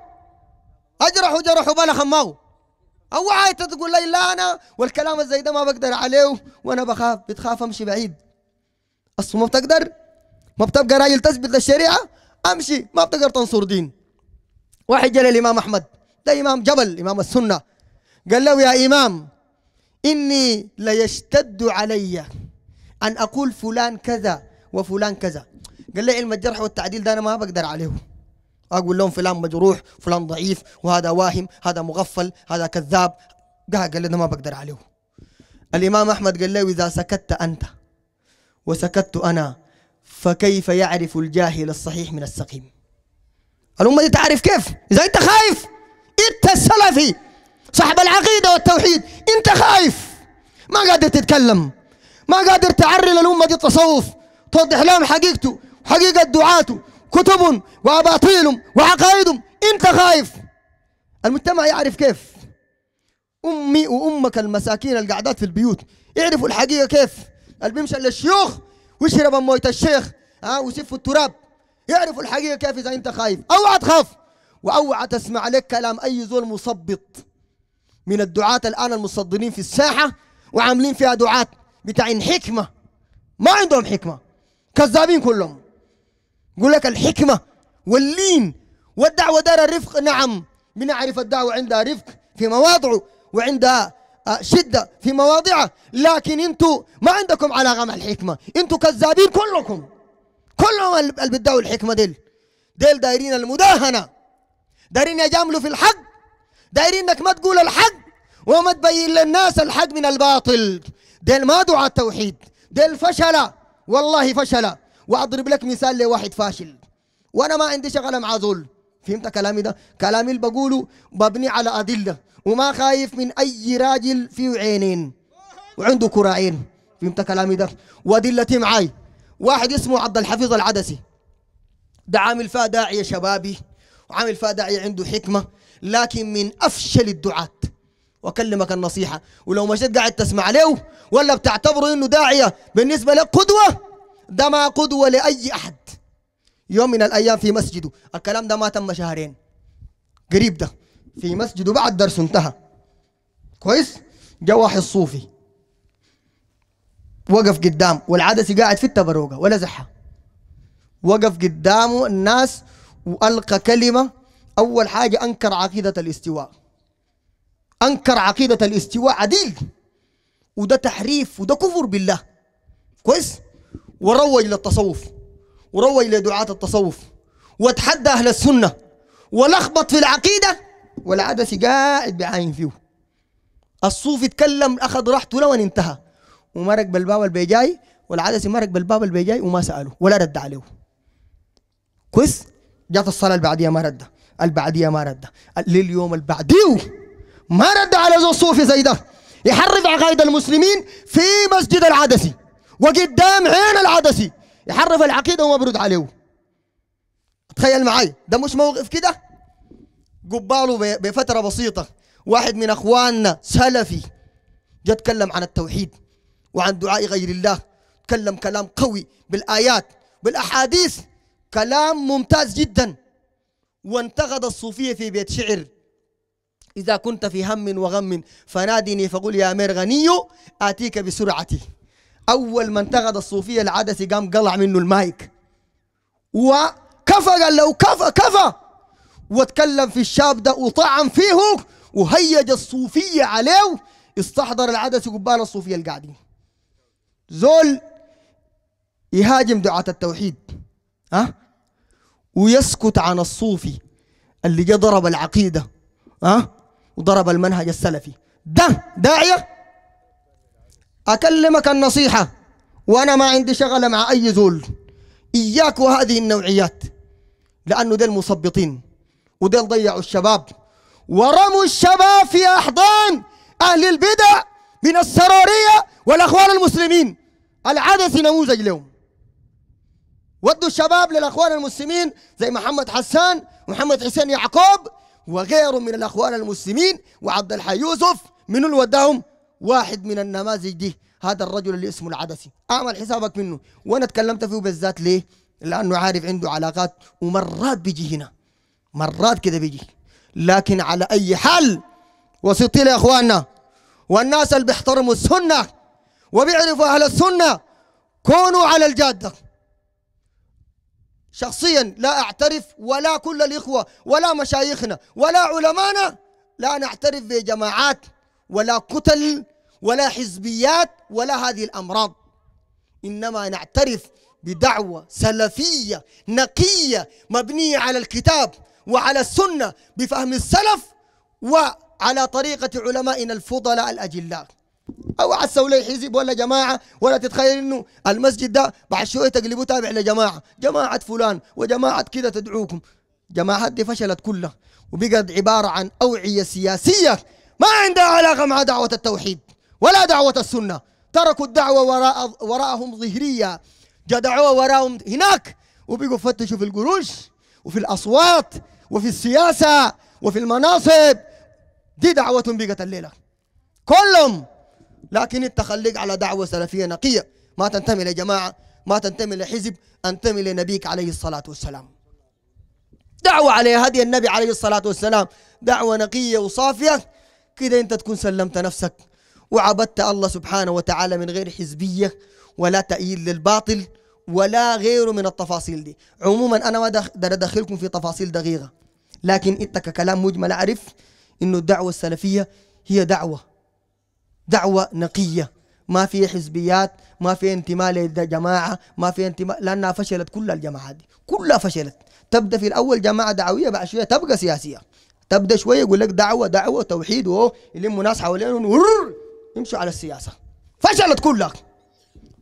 اجرحوا جرحوا بلا خماو او عايت تقول لي لا انا والكلام الزي ده ما بقدر عليه وانا بخاف بتخاف امشي بعيد اصلا ما بتقدر ما بتبقى راجل تثبت للشريعه امشي ما بتقدر تنصر دين واحد جاء للامام احمد ده امام جبل امام السنه قال له يا امام اني ليشتد علي ان اقول فلان كذا وفلان كذا قال لي علم الجرح والتعديل ده انا ما بقدر عليه اقول لهم فلان مجروح فلان ضعيف وهذا واهم هذا مغفل هذا كذاب قال لي انا ما بقدر عليه الامام احمد قال له اذا سكت انت وسكت انا فكيف يعرف الجاهل الصحيح من السقيم الامه دي تعرف كيف اذا انت خايف انت السلفي صاحب العقيده والتوحيد انت خايف ما قادر تتكلم ما قادر تعري للأمة دي التصوف توضح لهم حقيقته وحقيقة دعاته كتبهم وأباطيلهم وعقائدهم أنت خايف المجتمع يعرف كيف أمي وأمك المساكين القعدات في البيوت يعرفوا الحقيقة كيف اللي بيمشي للشيوخ ويشرب موية الشيخ ها ويسفوا التراب يعرفوا الحقيقة كيف إذا أنت خايف أوعى تخاف وأوعى تسمع عليك كلام أي زول مثبط من الدعاة الآن المصدرين في الساحة وعاملين فيها دعاة بتاعين حكمه ما عندهم حكمه كذابين كلهم يقول لك الحكمه واللين والدعوه دار الرفق نعم بنعرف الدعوه عندها رفق في مواضعه وعندها آه، شده في مواضعه لكن انتوا ما عندكم علاقه مع الحكمه انتوا كذابين كلكم كلهم اللي بدعوا الحكمه ديل ديل دايرين المداهنه دايرين يجاملوا في الحق دايرين انك ما تقول الحق وما تبين للناس الحق من الباطل ديل ما دعاء التوحيد ديل فشل والله فشل واضرب لك مثال لواحد فاشل وانا ما عندي شغله مع زول فهمت كلامي ده كلامي اللي بقوله مبني على ادله وما خايف من اي راجل فيه عينين وعنده كراعين فهمت كلامي ده وادلتي معاي واحد اسمه عبد الحفيظ العدسي ده عامل فيها داعيه شبابي وعامل فيها داعيه عنده حكمه لكن من افشل الدعاه واكلمك النصيحه ولو مشيت قاعد تسمع له ولا بتعتبره انه داعيه بالنسبه لك قدوه ده ما قدوه لاي احد يوم من الايام في مسجده الكلام ده ما تم شهرين قريب ده في مسجده بعد درس انتهى كويس جا واحد صوفي وقف قدام والعدس قاعد في التبروقه ولا زحه وقف قدامه الناس والقى كلمه اول حاجه انكر عقيده الاستواء انكر عقيده الاستواء عديل وده تحريف وده كفر بالله كويس وروج للتصوف وروج لدعاة التصوف وتحدى أهل السنة ولخبط في العقيدة والعدسي قاعد بعين فيه الصوفي اتكلم أخذ راحته لو انتهى ومرق بالباب البيجاي والعدسي مرق بالباب البيجاي وما سأله ولا رد عليه كويس جات الصلاة اللي بعديها ما رد اللي بعديها ما رد لليوم اللي بعديه ما رد على ذو الصوف زي ده يحرض عقائد المسلمين في مسجد العدسي وقدام عين العدسي يحرف العقيده وما برد عليه تخيل معي ده مش موقف كده قباله بفتره بسيطه واحد من اخواننا سلفي جاء تكلم عن التوحيد وعن دعاء غير الله تكلم كلام قوي بالايات بالاحاديث كلام ممتاز جدا وانتقد الصوفيه في بيت شعر إذا كنت في هم وغم فنادني فقل يا أمير غني آتيك بسرعتي أول من تغض الصوفية العدس قام قلع منه المايك وكفى قال له كفى كفى واتكلم في الشاب ده وطعن فيه وهيج الصوفية عليه استحضر العدس قبال الصوفية القاعدين زول يهاجم دعاة التوحيد ها ويسكت عن الصوفي اللي جا ضرب العقيدة ها وضرب المنهج السلفي ده داعية أكلمك النصيحة وأنا ما عندي شغلة مع أي زول إياك وهذه النوعيات لأنه ديل مثبطين وديل ضيعوا الشباب ورموا الشباب في أحضان أهل البدع من السرارية والأخوان المسلمين العدس نموذج لهم ودوا الشباب للأخوان المسلمين زي محمد حسان ومحمد حسين يعقوب وغيره من الأخوان المسلمين وعبد الحي يوسف من وداهم واحد من النماذج دي هذا الرجل اللي اسمه العدسي اعمل حسابك منه وانا اتكلمت فيه بالذات ليه لانه عارف عنده علاقات ومرات بيجي هنا مرات كده بيجي لكن على اي حال وصيتي يا اخواننا والناس اللي بيحترموا السنه وبيعرفوا اهل السنه كونوا على الجاده شخصيا لا أعترف ولا كل الإخوة ولا مشايخنا ولا علمانا لا نعترف بجماعات ولا كتل ولا حزبيات ولا هذه الأمراض إنما نعترف بدعوة سلفية نقية مبنية على الكتاب وعلى السنة بفهم السلف وعلى طريقة علمائنا الفضلاء الأجلاء او عسى ولا حزب ولا جماعه ولا تتخيل انه المسجد ده بعد شويه تقلبوا تابع لجماعه جماعه فلان وجماعه كده تدعوكم جماعات دي فشلت كلها وبقت عباره عن اوعيه سياسيه ما عندها علاقه مع دعوه التوحيد ولا دعوه السنه تركوا الدعوه وراء وراءهم ظهريه جدعوها وراءهم هناك وبقوا فتشوا في القروش وفي الاصوات وفي السياسه وفي المناصب دي دعوتهم بقت الليله كلهم لكن انت خليك على دعوه سلفيه نقيه ما تنتمي لجماعه ما تنتمي لحزب انتمي لنبيك عليه الصلاه والسلام دعوه على هدي النبي عليه الصلاه والسلام دعوه نقيه وصافيه كده انت تكون سلمت نفسك وعبدت الله سبحانه وتعالى من غير حزبيه ولا تأييد للباطل ولا غيره من التفاصيل دي عموما انا ما ادخلكم في تفاصيل دقيقه لكن انت ككلام مجمل اعرف انه الدعوه السلفيه هي دعوه دعوة نقية ما في حزبيات ما في انتماء لجماعة ما في انتماء لأنها فشلت كل الجماعات دي كلها فشلت تبدأ في الأول جماعة دعوية بعد شوية تبقى سياسية تبدأ شوية يقول لك دعوة دعوة توحيد وهو يلموا ناس حوالينهم يمشوا على السياسة فشلت كلها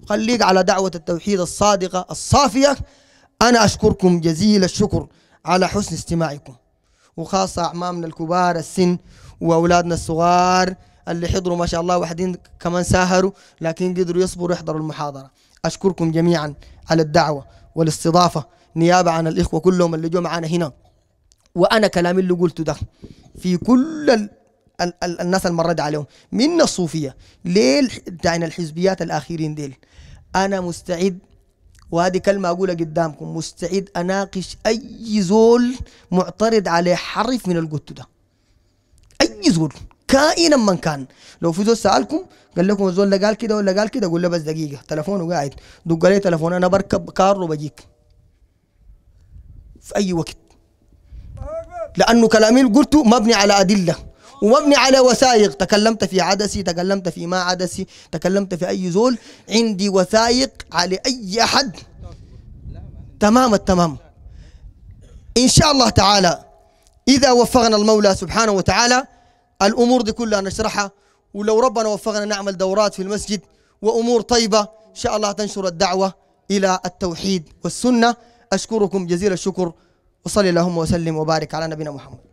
خليك على دعوة التوحيد الصادقة الصافية أنا أشكركم جزيل الشكر على حسن استماعكم وخاصة أعمامنا الكبار السن وأولادنا الصغار اللي حضروا ما شاء الله واحدين كمان ساهروا لكن قدروا يصبروا يحضروا المحاضرة أشكركم جميعا على الدعوة والاستضافة نيابة عن الإخوة كلهم اللي جو معانا هنا وأنا كلامي اللي قلته ده في كل ال... ال... ال... الناس المرد عليهم من الصوفية ليل دعنا الحزبيات الآخرين ديل أنا مستعد وهذه كلمة أقولها قدامكم مستعد أناقش أي زول معترض عليه حرف من القلت ده أي زول كائنا من كان لو في زول سالكم قال لكم الزول ده قال كده ولا قال كده قول له بس دقيقه تليفونه قاعد دق عليه تليفون انا بركب كار وبجيك في اي وقت لانه كلامي اللي قلته مبني على ادله ومبني على وثائق تكلمت في عدسي تكلمت في ما عدسي تكلمت في اي زول عندي وثائق على اي احد تمام التمام ان شاء الله تعالى اذا وفقنا المولى سبحانه وتعالى الأمور دي كلها نشرحها ولو ربنا وفقنا نعمل دورات في المسجد وأمور طيبة إن شاء الله تنشر الدعوة إلى التوحيد والسنة أشكركم جزيل الشكر وصلي اللهم وسلم وبارك على نبينا محمد